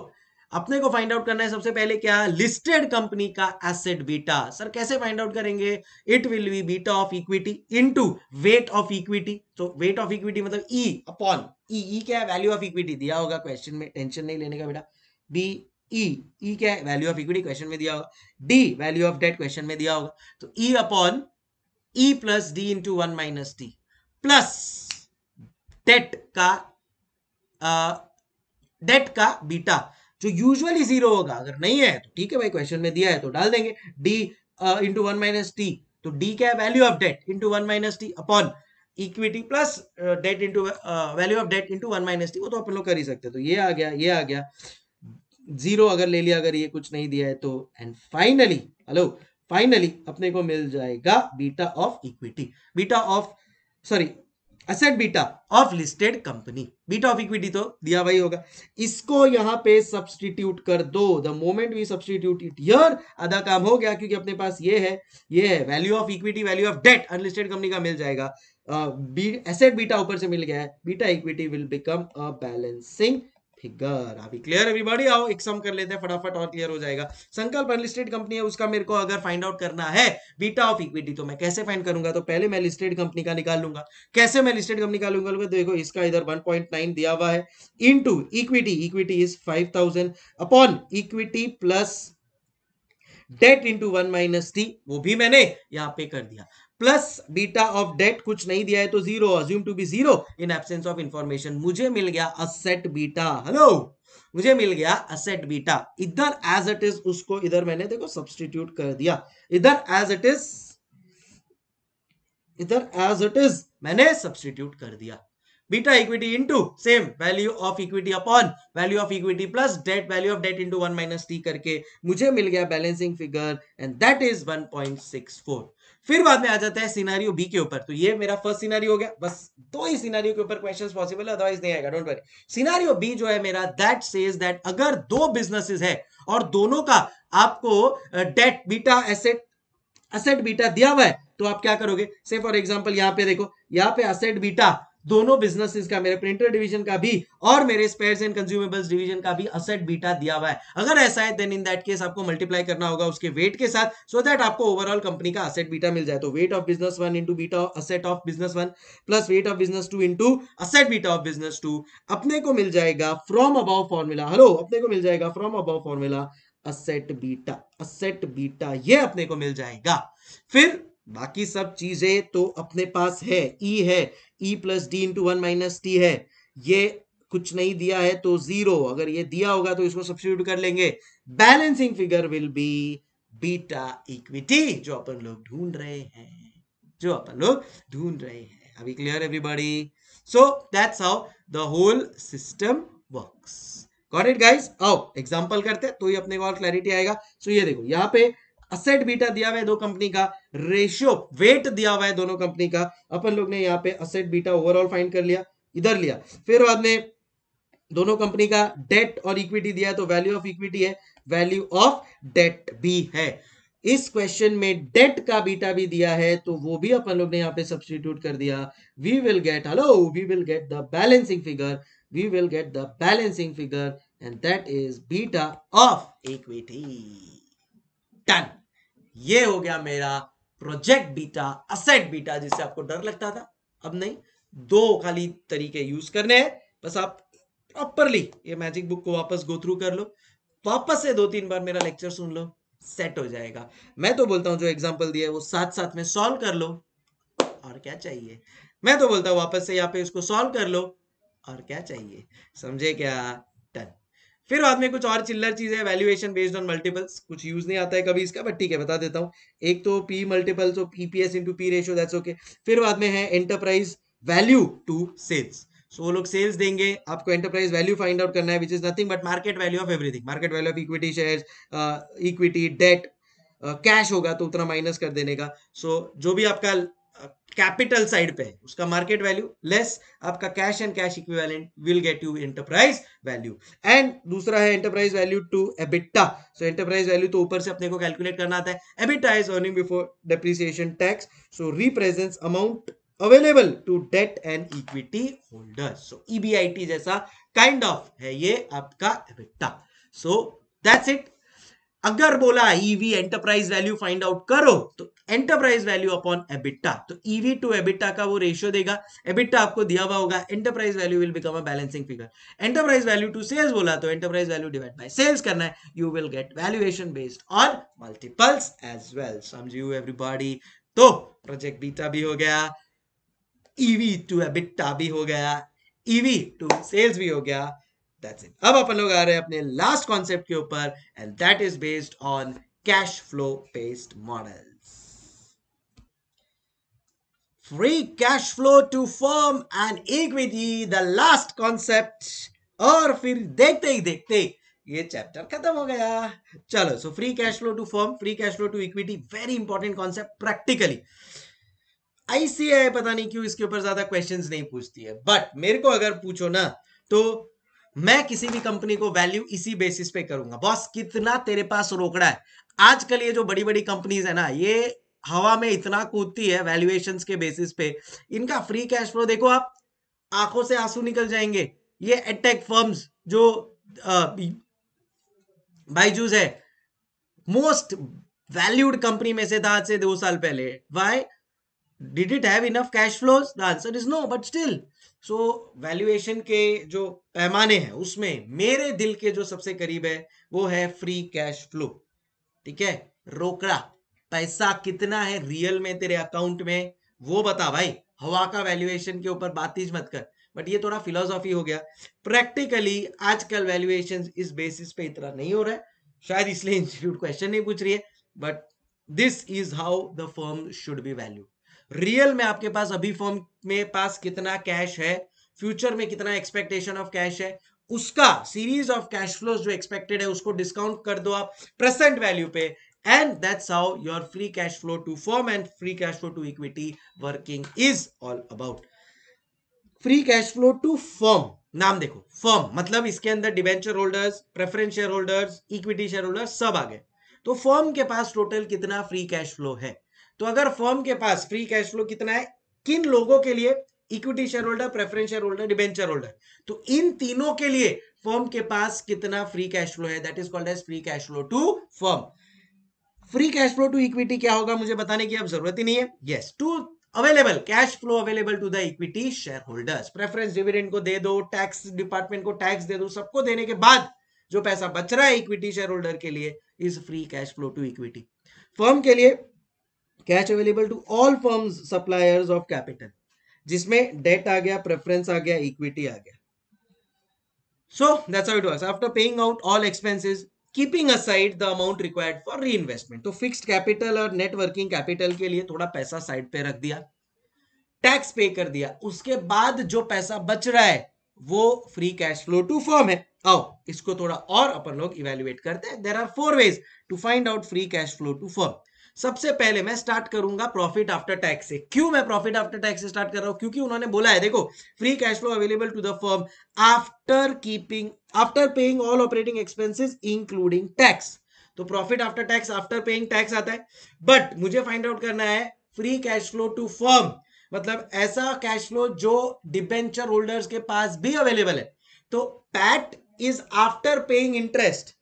अपने को फाइंड आउट करना है सबसे पहले क्या लिस्टेड कंपनी का एसेट बीटा सर कैसे फाइंड आउट करेंगे it will be beta of equity into weight of equity तो वेट ऑफ इक्विटी मतलब ई अपॉन ई ई क्या है वैल्यू ऑफ इक्विटी दिया होगा क्वेश्चन में टेंशन नहीं लेने का बेटा बी ई ई क्या है वैल्यू ऑफ इक्विटी क्वेश्चन में दिया होगा D value of debt question में दिया होगा तो E upon E plus D into one minus D plus debt का डेट uh, का बीटा जो यूजुअली जीरो होगा अगर नहीं है तो ठीक है भाई क्वेश्चन में दिया है तो डाल देंगे D into one minus T तो डी क्या है value of debt into one minus T upon equity plus debt into value of debt into one minus T वो तो अपन लोग कर ही सकते तो ये आ गया ये आ गया जीरो अगर ले लिया अगर ये कुछ नहीं दिया है तो एंड फाइनली हेलो फाइनली अपने को मिल जाएगा beta of equity beta of sorry asset beta of listed company beta of equity तो दिया भाई होगा इसको यहां पे सब्सटीट्यूट कर दो the moment we substitute it here आधा काम हो गया क्योंकि अपने पास ये है ये है value of equity value of debt unlisted company का मिल जाएगा एसेट बीटा ऊपर से मिल गया है beta equity will become a balancing figure अभी क्लियर एवरीबॉडी आओ एक सम कर लेते हैं फटाफट और क्लियर हो जाएगा संकल्प अनलिस्टेड कंपनी है उसका मेरे को अगर फाइंड आउट करना है बीटा ऑफ इक्विटी तो मैं कैसे फाइंड करूंगा तो पहले मैं लिस्टेड कंपनी का निकाल लूंगा कैसे मैं लिस्टेड कंपनी का लूंगा देखो इसका इधर 1.9 दिया हुआ है into equity equity is 5000 upon equity plus debt into one minus T वो भी मैंने यहाँ पे कर दिया प्लस बीटा ऑफ डेट कुछ नहीं दिया है तो zero assume to be zero in absence of information मुझे मिल गया असेट बीटा हेलो मुझे मिल गया असेट बीटा इधर एज इट इज उसको इधर मैंने देखो सब्सटीट्यूट कर दिया इधर एज इट इज इधर एज इट इज मैंने सब्सटीट्यूट कर दिया beta equity into same value of equity upon value of equity plus debt value of debt into 1 minus T करके मुझे मिल गया balancing figure and that is 1.64 फिर बाद में आ जाता है सिनारियो बी के ऊपर तो ये मेरा फर्स्ट सिनारियो हो गया बस दो ही सीनारियो के ऊपर क्वेश्चन पॉसिबल है अदरवाइज नहीं आएगा डोंट वरी सिनारियो बी जो है मेरा दैट सेज दैट अगर दो बिजनेसेस है और दोनों का आपको debt beta asset asset beta दिया हुआ है तो आप क्या करोगे से फॉर एग्जाम्पल यहां पे देखो यहां पे असेट बीटा दोनों बिजनेस का मेरे प्रिंटर डिवीजन का भी और मेरे स्पेयर एंड कंज्यूमेबल्स डिवीजन का भी असेट बीटा दिया हुआ है अगर ऐसा है देन इन दैट केस आपको मल्टीप्लाई करना होगा उसके वेट के साथ सो so दैट आपको ओवरऑल कंपनी का असेट बीटा मिल जाए तो weight of business one into beta asset of business one plus weight of business two into asset beta of business two अपने को मिल जाएगा फ्रॉम अबाउ फॉर्मूला हेलो अपने को मिल जाएगा from above formula asset beta asset beta ये अपने को मिल जाएगा फिर बाकी सब चीजें तो अपने पास है ई e है E plus D into one minus T है ये कुछ नहीं दिया है तो जीरो अगर ये दिया होगा तो इसको सब्सिट्यूट कर लेंगे balancing figure will be beta equity जो अपन लोग ढूंढ रहे हैं जो अपन लोग ढूंढ रहे हैं अभी clear everybody so that's how the whole system works got it guys आओ एग्जांपल करते तो ही अपने को और क्लैरिटी आएगा सो so, ये देखो यहां पे असेट बीटा दिया हुआ है दो कंपनी का रेशियो वेट दिया हुआ है दोनों कंपनी का अपन लोग ने यहाँ पे असेट बीटा ओवरऑल फाइंड कर लिया इधर लिया फिर बाद में दोनों कंपनी का डेट और इक्विटी दिया है तो वैल्यू ऑफ इक्विटी है वैल्यू ऑफ डेट भी है इस क्वेश्चन में डेट का बीटा भी दिया है तो वो भी अपन लोग ने यहाँ पे सब्सटीट्यूट कर दिया we will get hello we will get the balancing figure we will get the balancing figure and that is beta of equity done ये हो गया मेरा प्रोजेक्ट बीटा असेट बीटा जिससे आपको डर लगता था अब नहीं दो खाली तरीके यूज करने हैं बस आप प्रॉपरली ये मैजिक बुक को वापस गो थ्रू कर लो वापस से दो तीन बार मेरा लेक्चर सुन लो सेट हो जाएगा मैं तो बोलता हूं जो एग्जाम्पल दिया है वो साथ साथ में सॉल्व कर लो और क्या चाहिए मैं तो बोलता हूं वापस से यहाँ पे इसको सॉल्व कर लो और क्या चाहिए समझे क्या फिर बाद में कुछ और चिल्लर चीजें वैल्यूएशन बेस्ड ऑन मल्टीपल्स कुछ यूज नहीं आता है कभी इसका बट ठीक है बता देता हूँ एक तो P multiples of PPS into P ratio that's okay फिर बाद में है enterprise value to sales so लोग सेल्स देंगे आपको एंटरप्राइज वैल्यू फाइंड आउट करना है which is nothing but market value of everything market value of equity share equity debt cash होगा तो उतना माइनस कर देने का सो so, जो भी आपका कैपिटल साइड पे है उसका मार्केट वैल्यू लेस आपका cash and cash equivalent will get you enterprise value and दूसरा है enterprise value to EBITDA so enterprise value तो ऊपर से अपने को कैलकुलेट करना आता है EBITDA is earning before depreciation tax so represents amount available to debt and equity holder so EBIT e जैसा काइंड kind ऑफ of है ये आपका एबिटा सो दैट्स इट अगर बोला EV enterprise value find out करो तो enterprise value upon EBITDA तो EV to EBITDA का वो रेशियो देगा एबिटा आपको दिया हुआ होगा enterprise value will become a balancing figure enterprise value to sales बोला तो enterprise value divide by sales करना है you will get valuation based on multiples as well समझ यू एवरीबॉडी तो प्रोजेक्ट बीटा भी हो गया ईवी टू एबिटा भी हो गया ईवी टू सेल्स भी हो गया दैट्स इट अब अपन लोग आ रहे हैं अपने लास्ट कॉन्सेप्ट के ऊपर and that is based on cash flow based model free cash flow to firm and equity the last concept और फिर देखते ही देखते ये चैप्टर खत्म हो गया चलो so free cash flow to firm free cash flow to equity very important concept practically ICI पता नहीं क्यों इसके ऊपर ज्यादा क्वेश्चंस नहीं पूछती है बट मेरे को अगर पूछो ना तो मैं किसी भी कंपनी को वैल्यू इसी बेसिस पे करूंगा बॉस कितना तेरे पास रोकड़ा है आजकल ये जो बड़ी बड़ी कंपनीज है ना ये हवा में इतना कूदती है वैल्यूएशन के बेसिस पे इनका फ्री कैश फ्लो देखो आप आंखों से आंसू निकल जाएंगे ये एटेक फर्म्स जो बाइजूज है मोस्ट वैल्यूड कंपनी में से था आज से दो साल पहले why did it have enough cash flows the answer is no but still so valuation के जो पैमाने हैं उसमें मेरे दिल के जो सबसे करीब है वो है फ्री कैश फ्लो ठीक है रोकड़ा पैसा कितना है रियल में तेरे अकाउंट में वो बता भाई हवा का वैल्यूएशन के ऊपर बातचीत मत कर बट ये थोड़ा फिलोसॉफी हो गया प्रैक्टिकली आजकल वैल्यूएशन इस बेसिस पे इतना नहीं हो रहा है शायद इसलिए इंस्टीट्यूट क्वेश्चन नहीं पूछ रही है but this is how the firm should be value real में आपके पास अभी फॉर्म में पास कितना कैश है फ्यूचर में कितना एक्सपेक्टेशन ऑफ कैश है उसका सीरीज ऑफ कैश फ्लो जो एक्सपेक्टेड है उसको डिस्काउंट कर दो आप प्रेजेंट वैल्यू पे and that's how your free cash flow to firm and free cash flow to equity working is all about free cash flow to firm नाम देखो firm मतलब इसके अंदर debenture holders preference share holders equity share holders सब आ गए तो firm के पास टोटल कितना फ्री कैश फ्लो है तो अगर फर्म के पास फ्री कैश फ्लो कितना है किन लोगों के लिए equity share holder preference share holder debenture holder तो इन तीनों के लिए फर्म के पास कितना फ्री कैश फ्लो है that is called as free cash flow to firm free cash flow to equity क्या होगा मुझे बताने की अब जरूरत ही नहीं है yes to available cash flow available to the equity share holders preference dividend को दे दो टैक्स डिपार्टमेंट को टैक्स दे दो सबको देने के बाद जो पैसा बच रहा है इक्विटी शेयर होल्डर के लिए is free cash flow to equity firm के लिए cash available to all firms suppliers of capital जिसमें डेट आ गया प्रेफरेंस आ गया इक्विटी आ गया so that's how it works after paying out all expenses keeping aside the amount required for reinvestment तो फिक्स कैपिटल और net working capital के लिए थोड़ा पैसा साइड पे रख दिया टैक्स पे कर दिया उसके बाद जो पैसा बच रहा है वो free cash flow to firm है आओ इसको थोड़ा और अपन लोग इवेल्युएट करते हैं there are four ways to find out free cash flow to firm सबसे पहले मैं स्टार्ट करूंगा प्रॉफिट आफ्टर टैक्स से क्यों मैं प्रॉफिट आफ्टर टैक्स से स्टार्ट कर रहा हूं क्योंकि उन्होंने बोला है देखो free cash flow available to the firm after keeping after paying all operating expenses including tax तो profit after tax after paying tax आता है बट मुझे फाइंड आउट करना है free cash flow to firm मतलब ऐसा कैश फ्लो जो debenture holders के पास भी अवेलेबल है तो PAT is after paying interest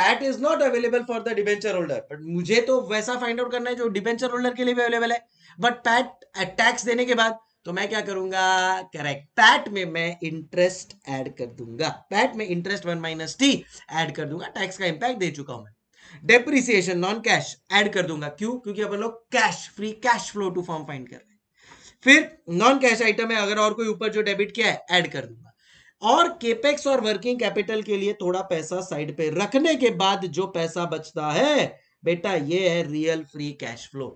PAT is not available for the debenture holder but मुझे तो वैसा फाइंड आउट करना है जो डिबेंचर होल्डर के लिए भी अवेलेबल है बट पैट टैक्स देने के बाद तो मैं क्या करूंगा करेक्ट पैट में मैं इंटरेस्ट ऐड कर दूंगा पैट में interest one minus T add कर दूंगा टैक्स का इंपैक्ट दे चुका हूं मैं डेप्रिसिएशन नॉन कैश ऐड कर दूंगा क्यों क्योंकि अपन लोग cash free cash flow to firm find कर रहे हैं फिर नॉन कैश आइटम है अगर और कोई ऊपर जो डेबिट किया है एड कर दूंगा और केपेक्स और वर्किंग कैपिटल के लिए थोड़ा पैसा साइड पे रखने के बाद जो पैसा बचता है बेटा ये है रियल फ्री कैश फ्लो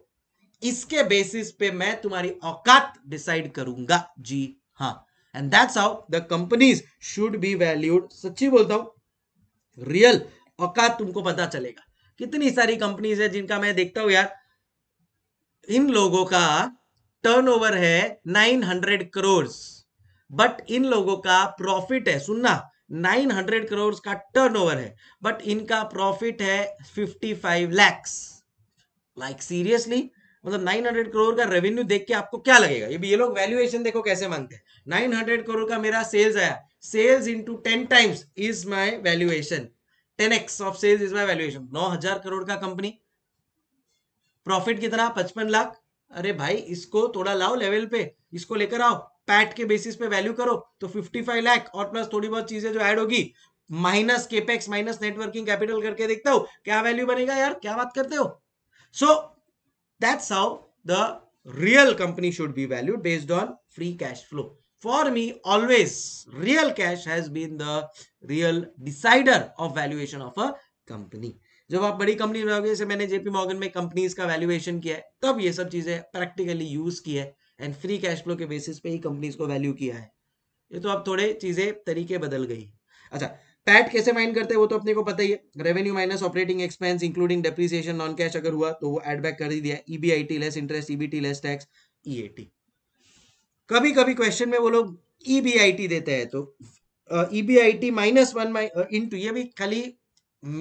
इसके बेसिस पे मैं तुम्हारी औकात डिसाइड करूंगा जी हाँ and that's how the companies should be valued सच्ची बोलता हूं रियल औकात तुमको पता चलेगा कितनी सारी कंपनीज है जिनका मैं देखता हूं यार इन लोगों का टर्नओवर है 900 करोड़ बट इन लोगों का प्रॉफिट है सुनना 900 करोड़ का टर्नओवर है बट इनका प्रॉफिट है 55 लैक्स लाइक सीरियसली मतलब 900 करोड़ का रेवेन्यू देख के आपको क्या लगेगा ये भी ये लोग वैल्यूएशन देखो कैसे मांगते हैं 900 करोड़ का मेरा सेल्स आया sales into 10 times is my valuation 10x of sales is my valuation 9000 crore का कंपनी प्रॉफिट कितना 55 लाख अरे भाई इसको थोड़ा लाओ लेवल पे इसको लेकर आओ पैट के बेसिस पे वैल्यू करो तो 55 लाख और प्लस थोड़ी बहुत चीजें जो ऐड होगी minus capex minus networking capital करके देखता हूं क्या वैल्यू बनेगा यार क्या बात करते हो so that's how the real company should be valued based on free cash flow for me always real cash has been the real decider of valuation of a company जब आप बड़ी कंपनी में जैसे मैंने जेपी मॉर्गन में companies का valuation किया है तब ये सब चीजें प्रैक्टिकली यूज की है एंड फ्री कैश फ्लो के बेसिस पे ही कंपनीज को वैल्यू किया है ये तो अब थोड़े चीजें तरीके बदल गई अच्छा पैट कैसे माइन करते हैं वो तो अपने को पता ही है revenue minus operating expense including depreciation non cash अगर हुआ तो वो एड बैक कर दिया EBIT less interest EBT less tax EAT कभी कभी क्वेश्चन में वो लोग ईबीआईटी देते हैं तो ईबीआईटी माइनस वन इनटू ये भी खाली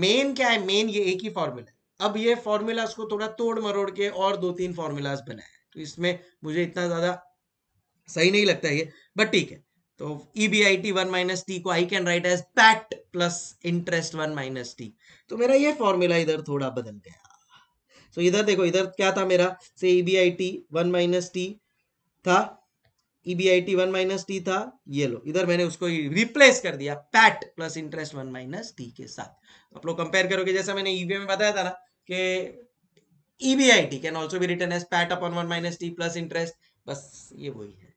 मेन क्या है मेन ये एक ही फॉर्मूला अब ये फॉर्मूलाज को थोड़ा तोड़ मरोड़ के और दो तीन फॉर्मूलाज बनाए इसमें मुझे इतना ज़्यादा सही नहीं लगता है ये बट ठीक है तो E B I T one minus T को I can write as PAT plus interest one minus T तो मेरा ये फॉर्मूला इधर थोड़ा बदल गया सो so, इधर देखो इधर क्या था मेरा से E B I T one minus T था E B I T one minus T था ये लो इधर मैंने उसको रिप्लेस कर दिया PAT plus interest one minus T के साथ आप लोग कंपेयर करोगे जैसा मैंने ईवीए e में बताया था ना कि EBIT can also be written as PAT upon one minus T plus interest. बस ये वही है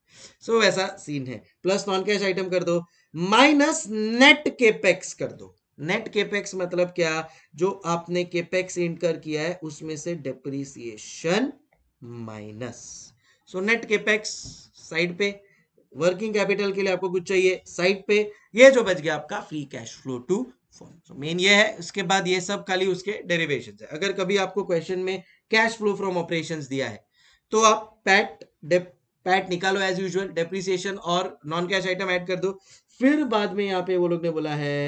so, वैसा scene है Plus non-cash item कर दो Minus net capex कर दो Net capex मतलब क्या जो आपने capex incur किया है उसमें से depreciation minus. So net capex side पे working capital के लिए आपको कुछ चाहिए साइड पे ये जो बच गया आपका free cash flow to firm so main ये है उसके बाद ये सब खाली उसके डेरिवेशन है अगर कभी आपको क्वेश्चन में कैश फ्लो फ्रॉम ऑपरेशन दिया है तो आप पैट डेप पैट निकालो एज यूजल डेप्रिसिएशन और नॉन कैश आइटम ऐड कर दो फिर बाद में यहाँ पे वो लोग ने बोला है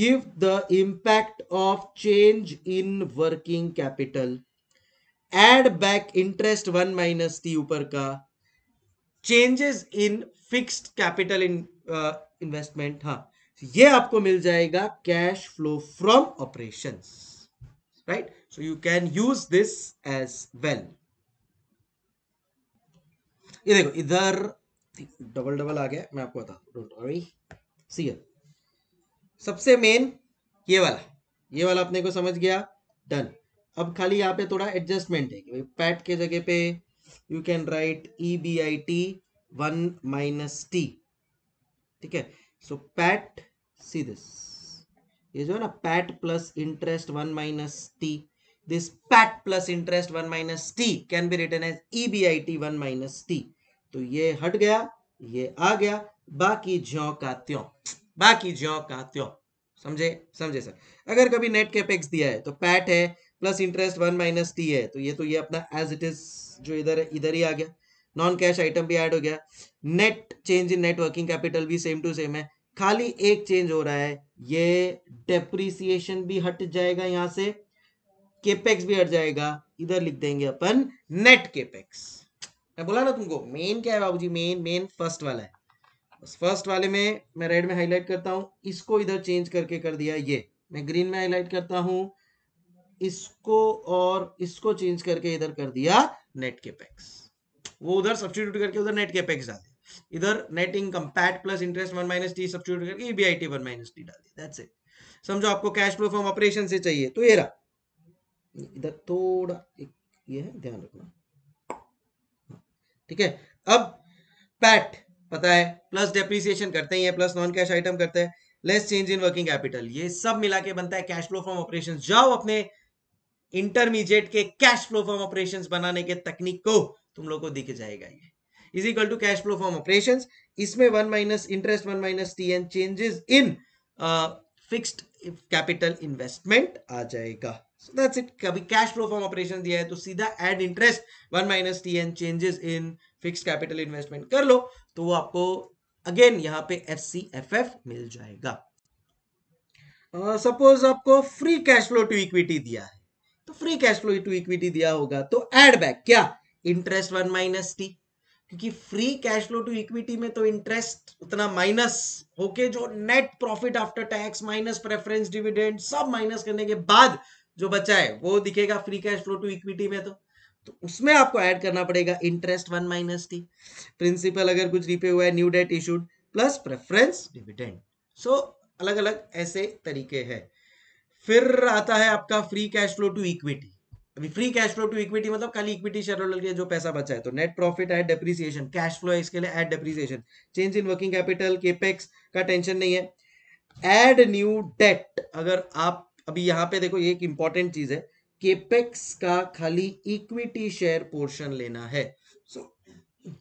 give the impact of change in working capital add back interest one minus T ऊपर का changes in fixed capital in investment हाँ ये आपको मिल जाएगा cash flow from operation right so you can use this as well ये देखो इधर डबल डबल आ गया मैं आपको बता सी सबसे मेन ये वाला ये वाला अपने को समझ गया डन अब खाली यहाँ पे थोड़ा एडजस्टमेंट है कि पैट के जगह पे you can write E B I T one minus T ठीक है सो पैट सी दिस ये जो है ना PAT plus interest one minus T this PAT plus interest one minus T can be written as E B I T one minus T तो ये हट गया ये आ गया बाकी ज्यो का त्यो बाकी ज्यो का त्यो समझे समझे सर अगर कभी नेट कैपेक्स दिया है तो पैट है plus interest one minus T है तो ये तो ये अपना एज इट इज जो इधर इधर ही आ गया नॉन कैश आइटम भी ऐड हो गया net change in net working capital भी सेम टू सेम है खाली एक चेंज हो रहा है ये डेप्रिसिएशन भी हट जाएगा यहां से केपेक्स भी हट जाएगा इधर लिख देंगे अपन नेट केपेक्स मैं बोला ना तुमको मेन क्या है बाबूजी मेन मेन फर्स्ट वाला है फर्स्ट वाले में मैं रेड में हाईलाइट करता हूं इसको इधर चेंज करके कर दिया ये मैं ग्रीन में हाईलाइट करता हूं इसको और इसको चेंज करके इधर कर दिया नेट केपेक्स पैक्स वो उधर सब्सिट्यूट करके उधर नेट कैपेक्स डाल दिया इधर net income PAT plus interest one minus T substitute करके ईबीआईटी वन माइनस टी डाल दिया दैट्स इट समझो आपको कैश फ्लो फ्रॉम ऑपरेशन से चाहिए तो ये रहा इधर थोड़ा एक ये है ध्यान रखना ठीक है अब पैट पता है प्लस डेप्रिसिएशन करते ही है प्लस नॉन कैश आइटम करते हैं less change in working capital ये सब मिला के बनता है कैश फ्लो फ्रॉम ऑपरेशंस जाओ अपने इंटरमीडिएट के कैश फ्लो फ्रॉम ऑपरेशंस बनाने के तकनीक को तुम लोग को दिख जाएगा ये is equal to cash flow from operation इसमें one minus interest one minus T and changes in fixed capital investment आ जाएगा सो दैट्स इट कभी कैश फ्लो फ्रॉम ऑपरेशन दिया है तो सीधा add interest one minus T and changes in fixed capital investment कर लो तो वो आपको अगेन यहाँ पे एफ सी एफ एफ मिल जाएगा सपोज uh, आपको free cash flow to equity दिया है तो free cash flow to equity दिया होगा तो एड बैक क्या इंटरेस्ट वन माइनस टी क्योंकि free cash flow to equity में तो इंटरेस्ट उतना माइनस होके जो net profit after tax minus preference dividend सब माइनस करने के बाद जो बचा है वो दिखेगा free cash flow to equity में तो तो उसमें आपको ऐड करना पड़ेगा interest one minus T principal अगर कुछ रिपे हुआ है new debt issued plus preference dividend so अलग अलग ऐसे तरीके हैं फिर आता है आपका free cash flow to equity अभी free cash flow to equity मतलब खाली इक्विटी शेयर होल्डर के जो पैसा बचा है तो net profit add depreciation cash flow है इसके लिए add depreciation change in working capital capex का टेंशन नहीं है एड न्यू डेट अगर आप अभी यहाँ पे देखो ये एक इंपॉर्टेंट चीज है केपेक्स का खाली इक्विटी शेयर पोर्शन लेना है so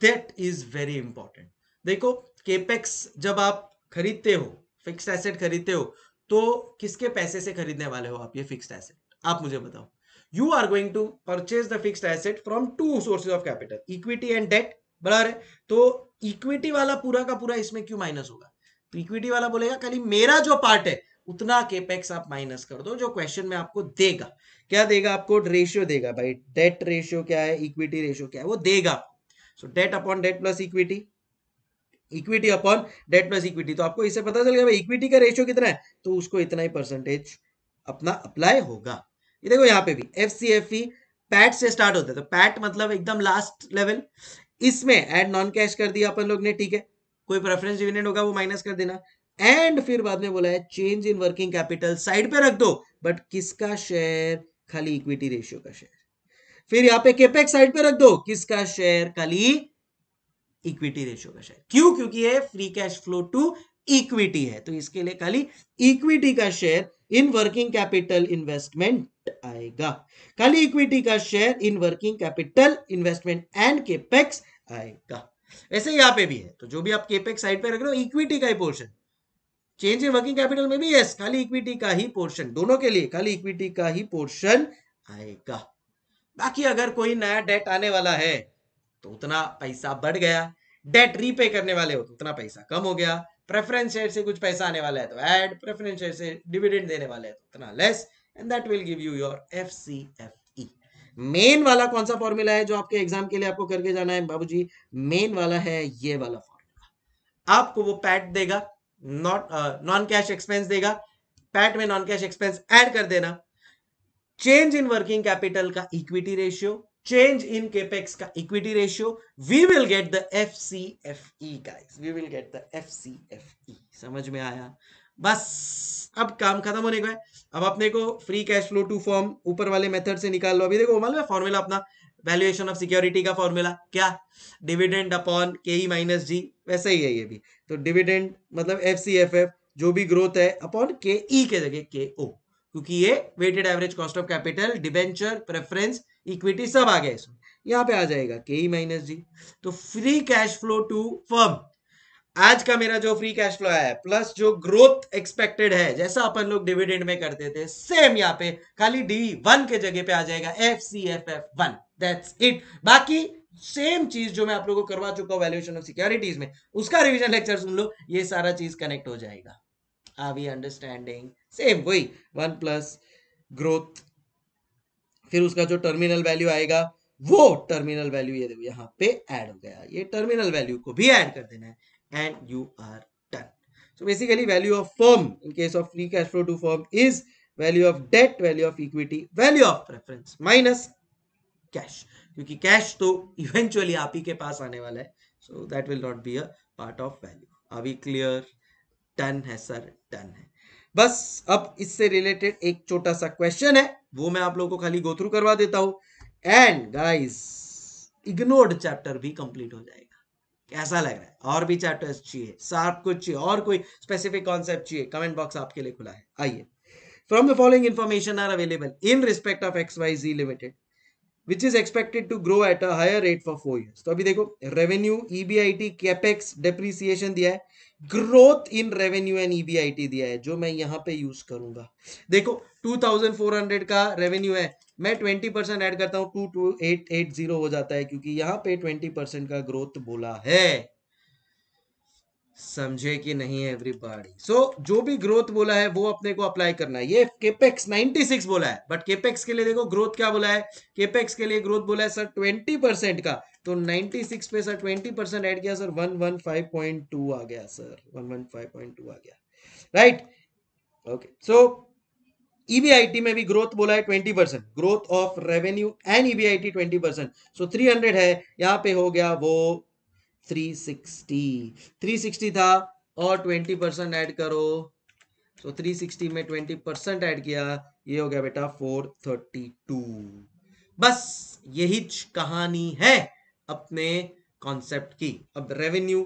that is very important देखो केपेक्स जब आप खरीदते हो फिक्स्ड एसेट खरीदते हो तो किसके पैसे से खरीदने वाले हो आप ये फिक्स्ड एसेट आप मुझे बताओ you are going to purchase the fixed asset from two sources of capital equity and debt बराबर है तो इक्विटी वाला पूरा का पूरा इसमें क्यों माइनस होगा तो इक्विटी वाला बोलेगा खाली मेरा जो पार्ट है उतना केपेक्स आप माइनस कर दो जो क्वेश्चन में आपको देगा क्या देगा आपको रेशियो देगा भाई डेट रेशियो क्या है इक्विटी रेशियो क्या है वो देगा so debt upon debt plus equity equity upon debt plus equity तो आपको इससे पता चल गया भाई इक्विटी का रेशियो कितना है तो उसको इतना ही परसेंटेज अपना अप्लाई होगा ये देखो यहाँ पे भी F C F E PAT से स्टार्ट होता है तो पैट मतलब एकदम लास्ट लेवल इसमें एड नॉन कैश कर दिया अपन लोग ने ठीक है कोई प्रेफरेंस डिविडेंड होगा वो माइनस कर देना एंड फिर बाद में बोला है change in working capital side पे रख दो बट किसका शेयर खाली इक्विटी रेशियो का शेयर फिर यहाँ पे केपेक्स साइड पे रख दो किसका शेयर खाली इक्विटी रेशियो का शेयर क्यों क्योंकि ये free cash flow to equity है तो इसके लिए खाली इक्विटी का share in working capital investment आएगा खाली इक्विटी का share in working capital investment and capex आएगा ऐसे यहां पे भी है तो जो भी आप केपेक्स साइड पे रख रहे हो इक्विटी का ही portion change in working capital में भी यस खाली इक्विटी का ही पोर्शन दोनों के लिए खाली इक्विटी का ही पोर्शन आएगा बाकी अगर कोई नया डेट आने वाला है तो उतना पैसा बढ़ गया डेट रीपे करने वाले हो तो उतना पैसा कम हो गया प्रेफरेंस शेयर से कुछ पैसा आने वाला है तो ऐड प्रेफरेंस शेयर से डिविडेंड देने वाला है तो इतना less and that will give you your F C F E main वाला कौन सा फॉर्मूला है जो आपके एग्जाम के लिए आपको करके जाना है बाबूजी मेन वाला है ये वाला फॉर्मूला आपको वो पैट देगा नॉट नॉन कैश एक्सपेंस देगा पैट में नॉन कैश एक्सपेंस ऐड कर देना चेंज इन वर्किंग कैपिटल का equity ratio we will get the F C F E guys we will get the F C F E समझ में आया बस अब काम खत्म होने को है अब अपने को free cash flow to firm ऊपर वाले मेथड से निकाल लो अभी देखो मालूम है फॉर्मूला अपना वैल्यूएशन ऑफ सिक्योरिटी का फॉर्मूला क्या dividend upon K E minus जी वैसा ही है ये भी तो डिविडेंड मतलब एफ सी एफ एफ जो भी ग्रोथ है अपॉन के ई के जगह के ओ क्योंकि ये weighted average cost of capital debenture preference equity सब आ गया इसमें यहाँ पे आ जाएगा के ई माइनस जी तो free cash flow to firm आज का मेरा जो फ्री कैश फ्लो है प्लस जो ग्रोथ एक्सपेक्टेड है जैसा अपन लोग डिविडेंड में करते थे सेम यहाँ पे खाली डी वन के जगह पे आ जाएगा F C F F one that's it बाकी सेम चीज जो मैं आप लोगों को करवा चुका हूं वैल्यूएशन ऑफ सिक्योरिटीज में उसका रिविजन लेक्चर सुन लो ये सारा चीज कनेक्ट हो जाएगा आर वी अंडरस्टैंडिंग सेम वही वन प्लस ग्रोथ फिर उसका जो टर्मिनल वैल्यू आएगा वो टर्मिनल वैल्यू ये देखो यहाँ पे ऐड हो गया ये टर्मिनल वैल्यू को भी ऐड कर देना है and you are done so basically value of firm in case of free cash flow to firm is value of debt value of equity value of preference minus cash क्योंकि cash तो eventually आप ही के पास आने वाला है so that will not be a part of value अभी क्लियर डन है सर डन है बस अब इससे रिलेटेड एक छोटा सा क्वेश्चन है वो मैं आप लोगों को खाली गोथ्रू करवा देता हूं एंड गाइज इग्नोर्ड चैप्टर भी कंप्लीट हो जाएगा कैसा लग रहा है और भी चैप्टर्स चाहिए सार्प कुछ चाहिए और कोई स्पेसिफिक कॉन्सेप्ट चाहिए कमेंट बॉक्स आपके लिए खुला है आइए from the following information are available in respect of X Y G limited which is expected to grow at a higher rate for four years तो अभी देखो रेवेन्यू ईबीआईटी कैपेक्स डेप्रिसिएशन दिया है growth in revenue and EBIT दिया है जो मैं यहां पे यूज करूंगा देखो 2400 का रेवेन्यू है मैं 20 परसेंट एड करता एट 22880 हो जाता है क्योंकि यहां पे 20 परसेंट का ग्रोथ बोला है समझे कि नहीं है एवरीबॉडी सो so, जो भी ग्रोथ बोला है वो अपने को अप्लाई करना है ये केपेक्स 96 बोला है बट केपेक्स के लिए देखो ग्रोथ क्या बोला है केपेक्स के लिए ग्रोथ बोला है सर 20 परसेंट का तो 96 पे सर 20 परसेंट एड किया सर 115.2 आ गया सर 115.2 आ गया राइट ओके सो ईबीआईटी में भी ग्रोथ बोला है twenty percent growth of revenue and EBIT twenty percent so three hundred है यहाँ पे हो गया वो थ्री सिक्सटी थ्री सिक्सटी था और ट्वेंटी परसेंट ऐड करो तो थ्री सिक्सटी में ट्वेंटी परसेंट ऐड किया ये हो गया बेटा टू बस यही कहानी है अपने कॉन्सेप्ट की अब रेवेन्यू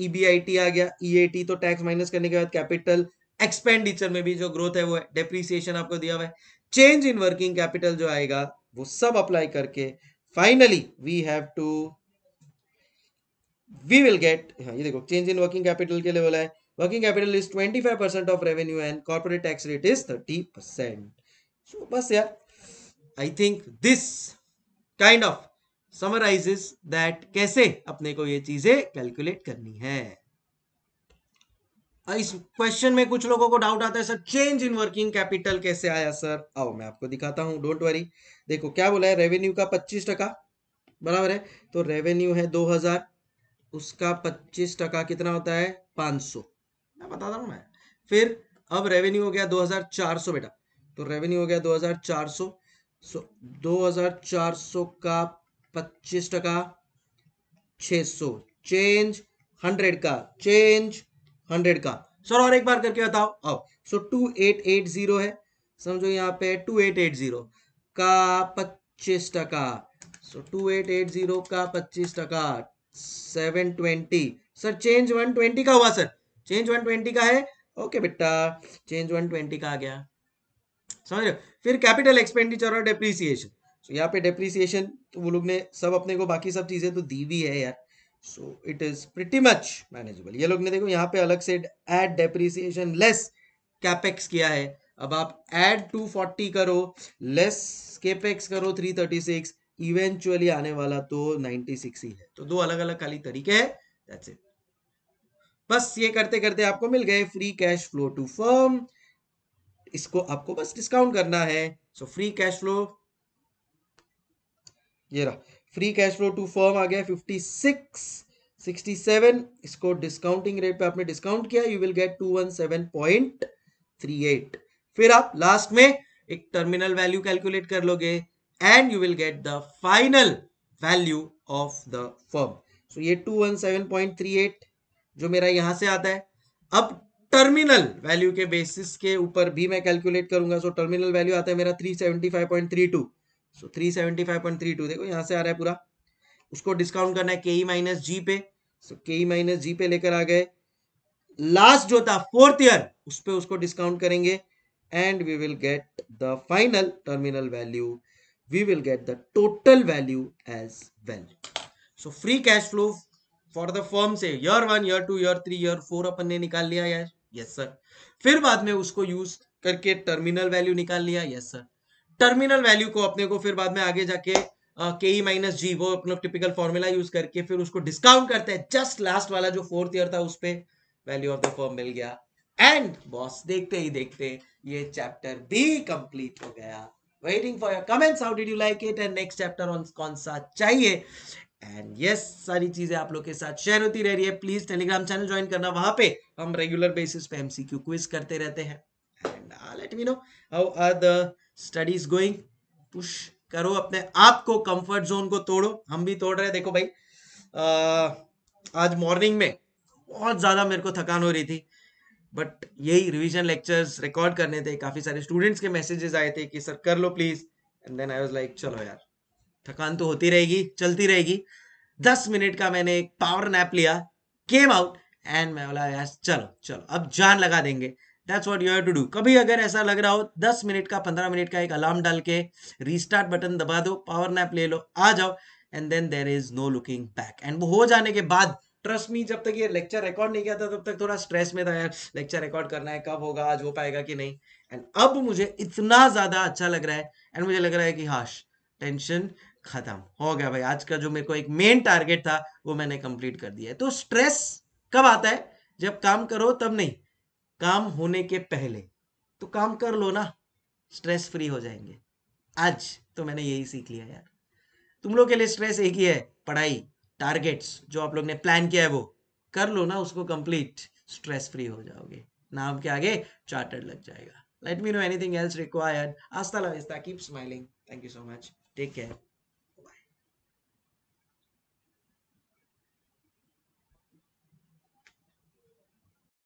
ईबीआईटी e आ गया ईएटी e तो टैक्स माइनस करने के बाद कैपिटल एक्सपेंडिचर में भी जो ग्रोथ है वो है डेप्रीसिएशन आपको दिया हुआ है चेंज इन वर्किंग कैपिटल जो आएगा वो सब अप्लाई करके finally we have to we will get हाँ ये देखो चेंज इन वर्किंग कैपिटल के लिए बोला है working capital is twenty five percent of revenue and corporate tax rate is thirty percent so बस यार I think this kind of summarises that कैसे अपने को ये चीजें कैलकुलेट करनी है इस क्वेश्चन में कुछ लोगों को डाउट आता है sir change in working capital कैसे आया सर आओ मैं आपको दिखाता हूं डोंट वरी देखो क्या बोला है रेवेन्यू का पच्चीस टका बराबर है तो रेवेन्यू है दो हजार उसका पच्चीस टका कितना होता है पांच सौ मैं बता रहा मैं फिर अब रेवेन्यू हो गया दो हजार चार सौ बेटा तो रेवेन्यू हो गया दो हजार चार सौ सो दो हजार चार सौ का पच्चीस टका छ सौ चेंज हंड्रेड का चेंज हंड्रेड का सर और एक बार करके बताओ अब so two eight eight zero है समझो यहाँ पे टू एट एट जीरो का पच्चीस टका so two eight eight zero का पच्चीस टका seven twenty sir change one twenty का हुआ सर चेंज वन ट्वेंटी का है ओके बेटा चेंज वन ट्वेंटी का आ गया समझ रहे फिर कैपिटल एक्सपेंडिचर और डेप्रीसिएशन सो यहाँ पे डेप्रीसिएशन तो वो लोग ने सब अपने को बाकी सब चीजें तो दी हुई है यार so it is pretty much manageable ये लोग ने देखो यहाँ पे अलग से एड डेप्रीसिएशन लेस कैपेक्स किया है अब आप एड 240 करो लेस केपेक्स करो 336 इवेंचुअली आने वाला तो 96 ही है तो दो अलग अलग खाली तरीके है बस ये करते करते आपको मिल गए free cash flow to firm इसको आपको बस डिस्काउंट करना है सो फ्री कैश फ्लो ये रहा free cash flow to firm आ गया 56 67 इसको डिस्काउंटिंग रेट पे आपने डिस्काउंट किया यू विल गेट 217.38 फिर आप लास्ट में एक टर्मिनल वैल्यू कैलकुलेट कर लोगे and you will get the final value of the firm so ये 217.38 जो मेरा यहां से आता है अब टर्मिनल वैल्यू के बेसिस के ऊपर भी मैं कैलकुलेट करूंगा सो टर्मिनल वैल्यू आता है मेरा 375.32 सो 375.32 देखो यहां से आ रहा है पूरा उसको डिस्काउंट करना है के ई माइनस जी पे सो के ई माइनस जी पे लेकर आ गए लास्ट जो था फोर्थ ईयर उस पर उसको डिस्काउंट करेंगे and we will get the final terminal value we will get the total value as well. So free cash flow for the firm से year one year two year three year four अपन ने निकाल लिया यार yes, sir फिर बाद में उसको यूज करके टर्मिनल वैल्यू निकाल लिया यस सर टर्मिनल वैल्यू को अपने को फिर बाद में आगे जाके के ई माइनस जी वो अपना टिपिकल फॉर्मूला यूज करके फिर उसको डिस्काउंट करते हैं जस्ट लास्ट वाला जो फोर्थ ईयर था उस पर वैल्यू ऑफ द फॉर्म मिल गया एंड बॉस देखते ही देखते ये चैप्टर भी कंप्लीट हो गया waiting for your comments how did you like it and next chapter on कौन सा चाहिए एंड यस yes, सारी चीजें आप लोग के साथ शेयर होती रह रही है प्लीज टेलीग्राम चैनल ज्वाइन करना वहां पे हम रेगुलर बेसिस पे एमसीक्यू क्विज करते रहते हैं and let me know how are the studies going push करो अपने आप को कंफर्ट जोन को तोड़ो हम भी तोड़ रहे हैं देखो भाई आ, uh, आज मॉर्निंग में बहुत ज्यादा मेरे को थकान हो रही थी बट यही रिविजन लेक्चर्स रिकॉर्ड करने थे काफ़ी सारे स्टूडेंट्स के मैसेजेस आए थे कि सर कर लो please and then I was like चलो यार थकान तो होती रहेगी चलती रहेगी दस मिनट का मैंने एक पावर नैप लिया केम आउट एंड मैं बोला यार चलो चलो अब जान लगा देंगे that's what you have to do कभी अगर ऐसा लग रहा हो दस मिनट का पंद्रह मिनट का एक अलार्म डाल के रिस्टार्ट बटन दबा दो पावर नैप ले लो आ जाओ and then there is no looking back and वो हो जाने के बाद ट्रस्ट मी जब तक ये लेक्चर रिकॉर्ड नहीं किया था तब तक थोड़ा स्ट्रेस में था यार लेक्चर रिकॉर्ड करना है कब होगा आज हो पाएगा कि नहीं एंड अब मुझे इतना ज्यादा अच्छा लग रहा है एंड मुझे लग रहा है कि हाश टेंशन खत्म हो गया भाई आज का जो मेरे को एक मेन टारगेट था वो मैंने कंप्लीट कर दिया है तो स्ट्रेस कब आता है जब काम करो तब नहीं काम होने के पहले तो काम कर लो ना स्ट्रेस फ्री हो जाएंगे आज तो मैंने यही सीख लिया यार तुम लोग के लिए स्ट्रेस एक ही है पढ़ाई टारगेट्स जो आप लोग ने प्लान किया है वो कर लो ना उसको कंप्लीट स्ट्रेस फ्री हो जाओगे नाम के आगे चार्टर्ड लग जाएगा let me know anything else required आस्ता लविस्ता keep smiling thank you so much take care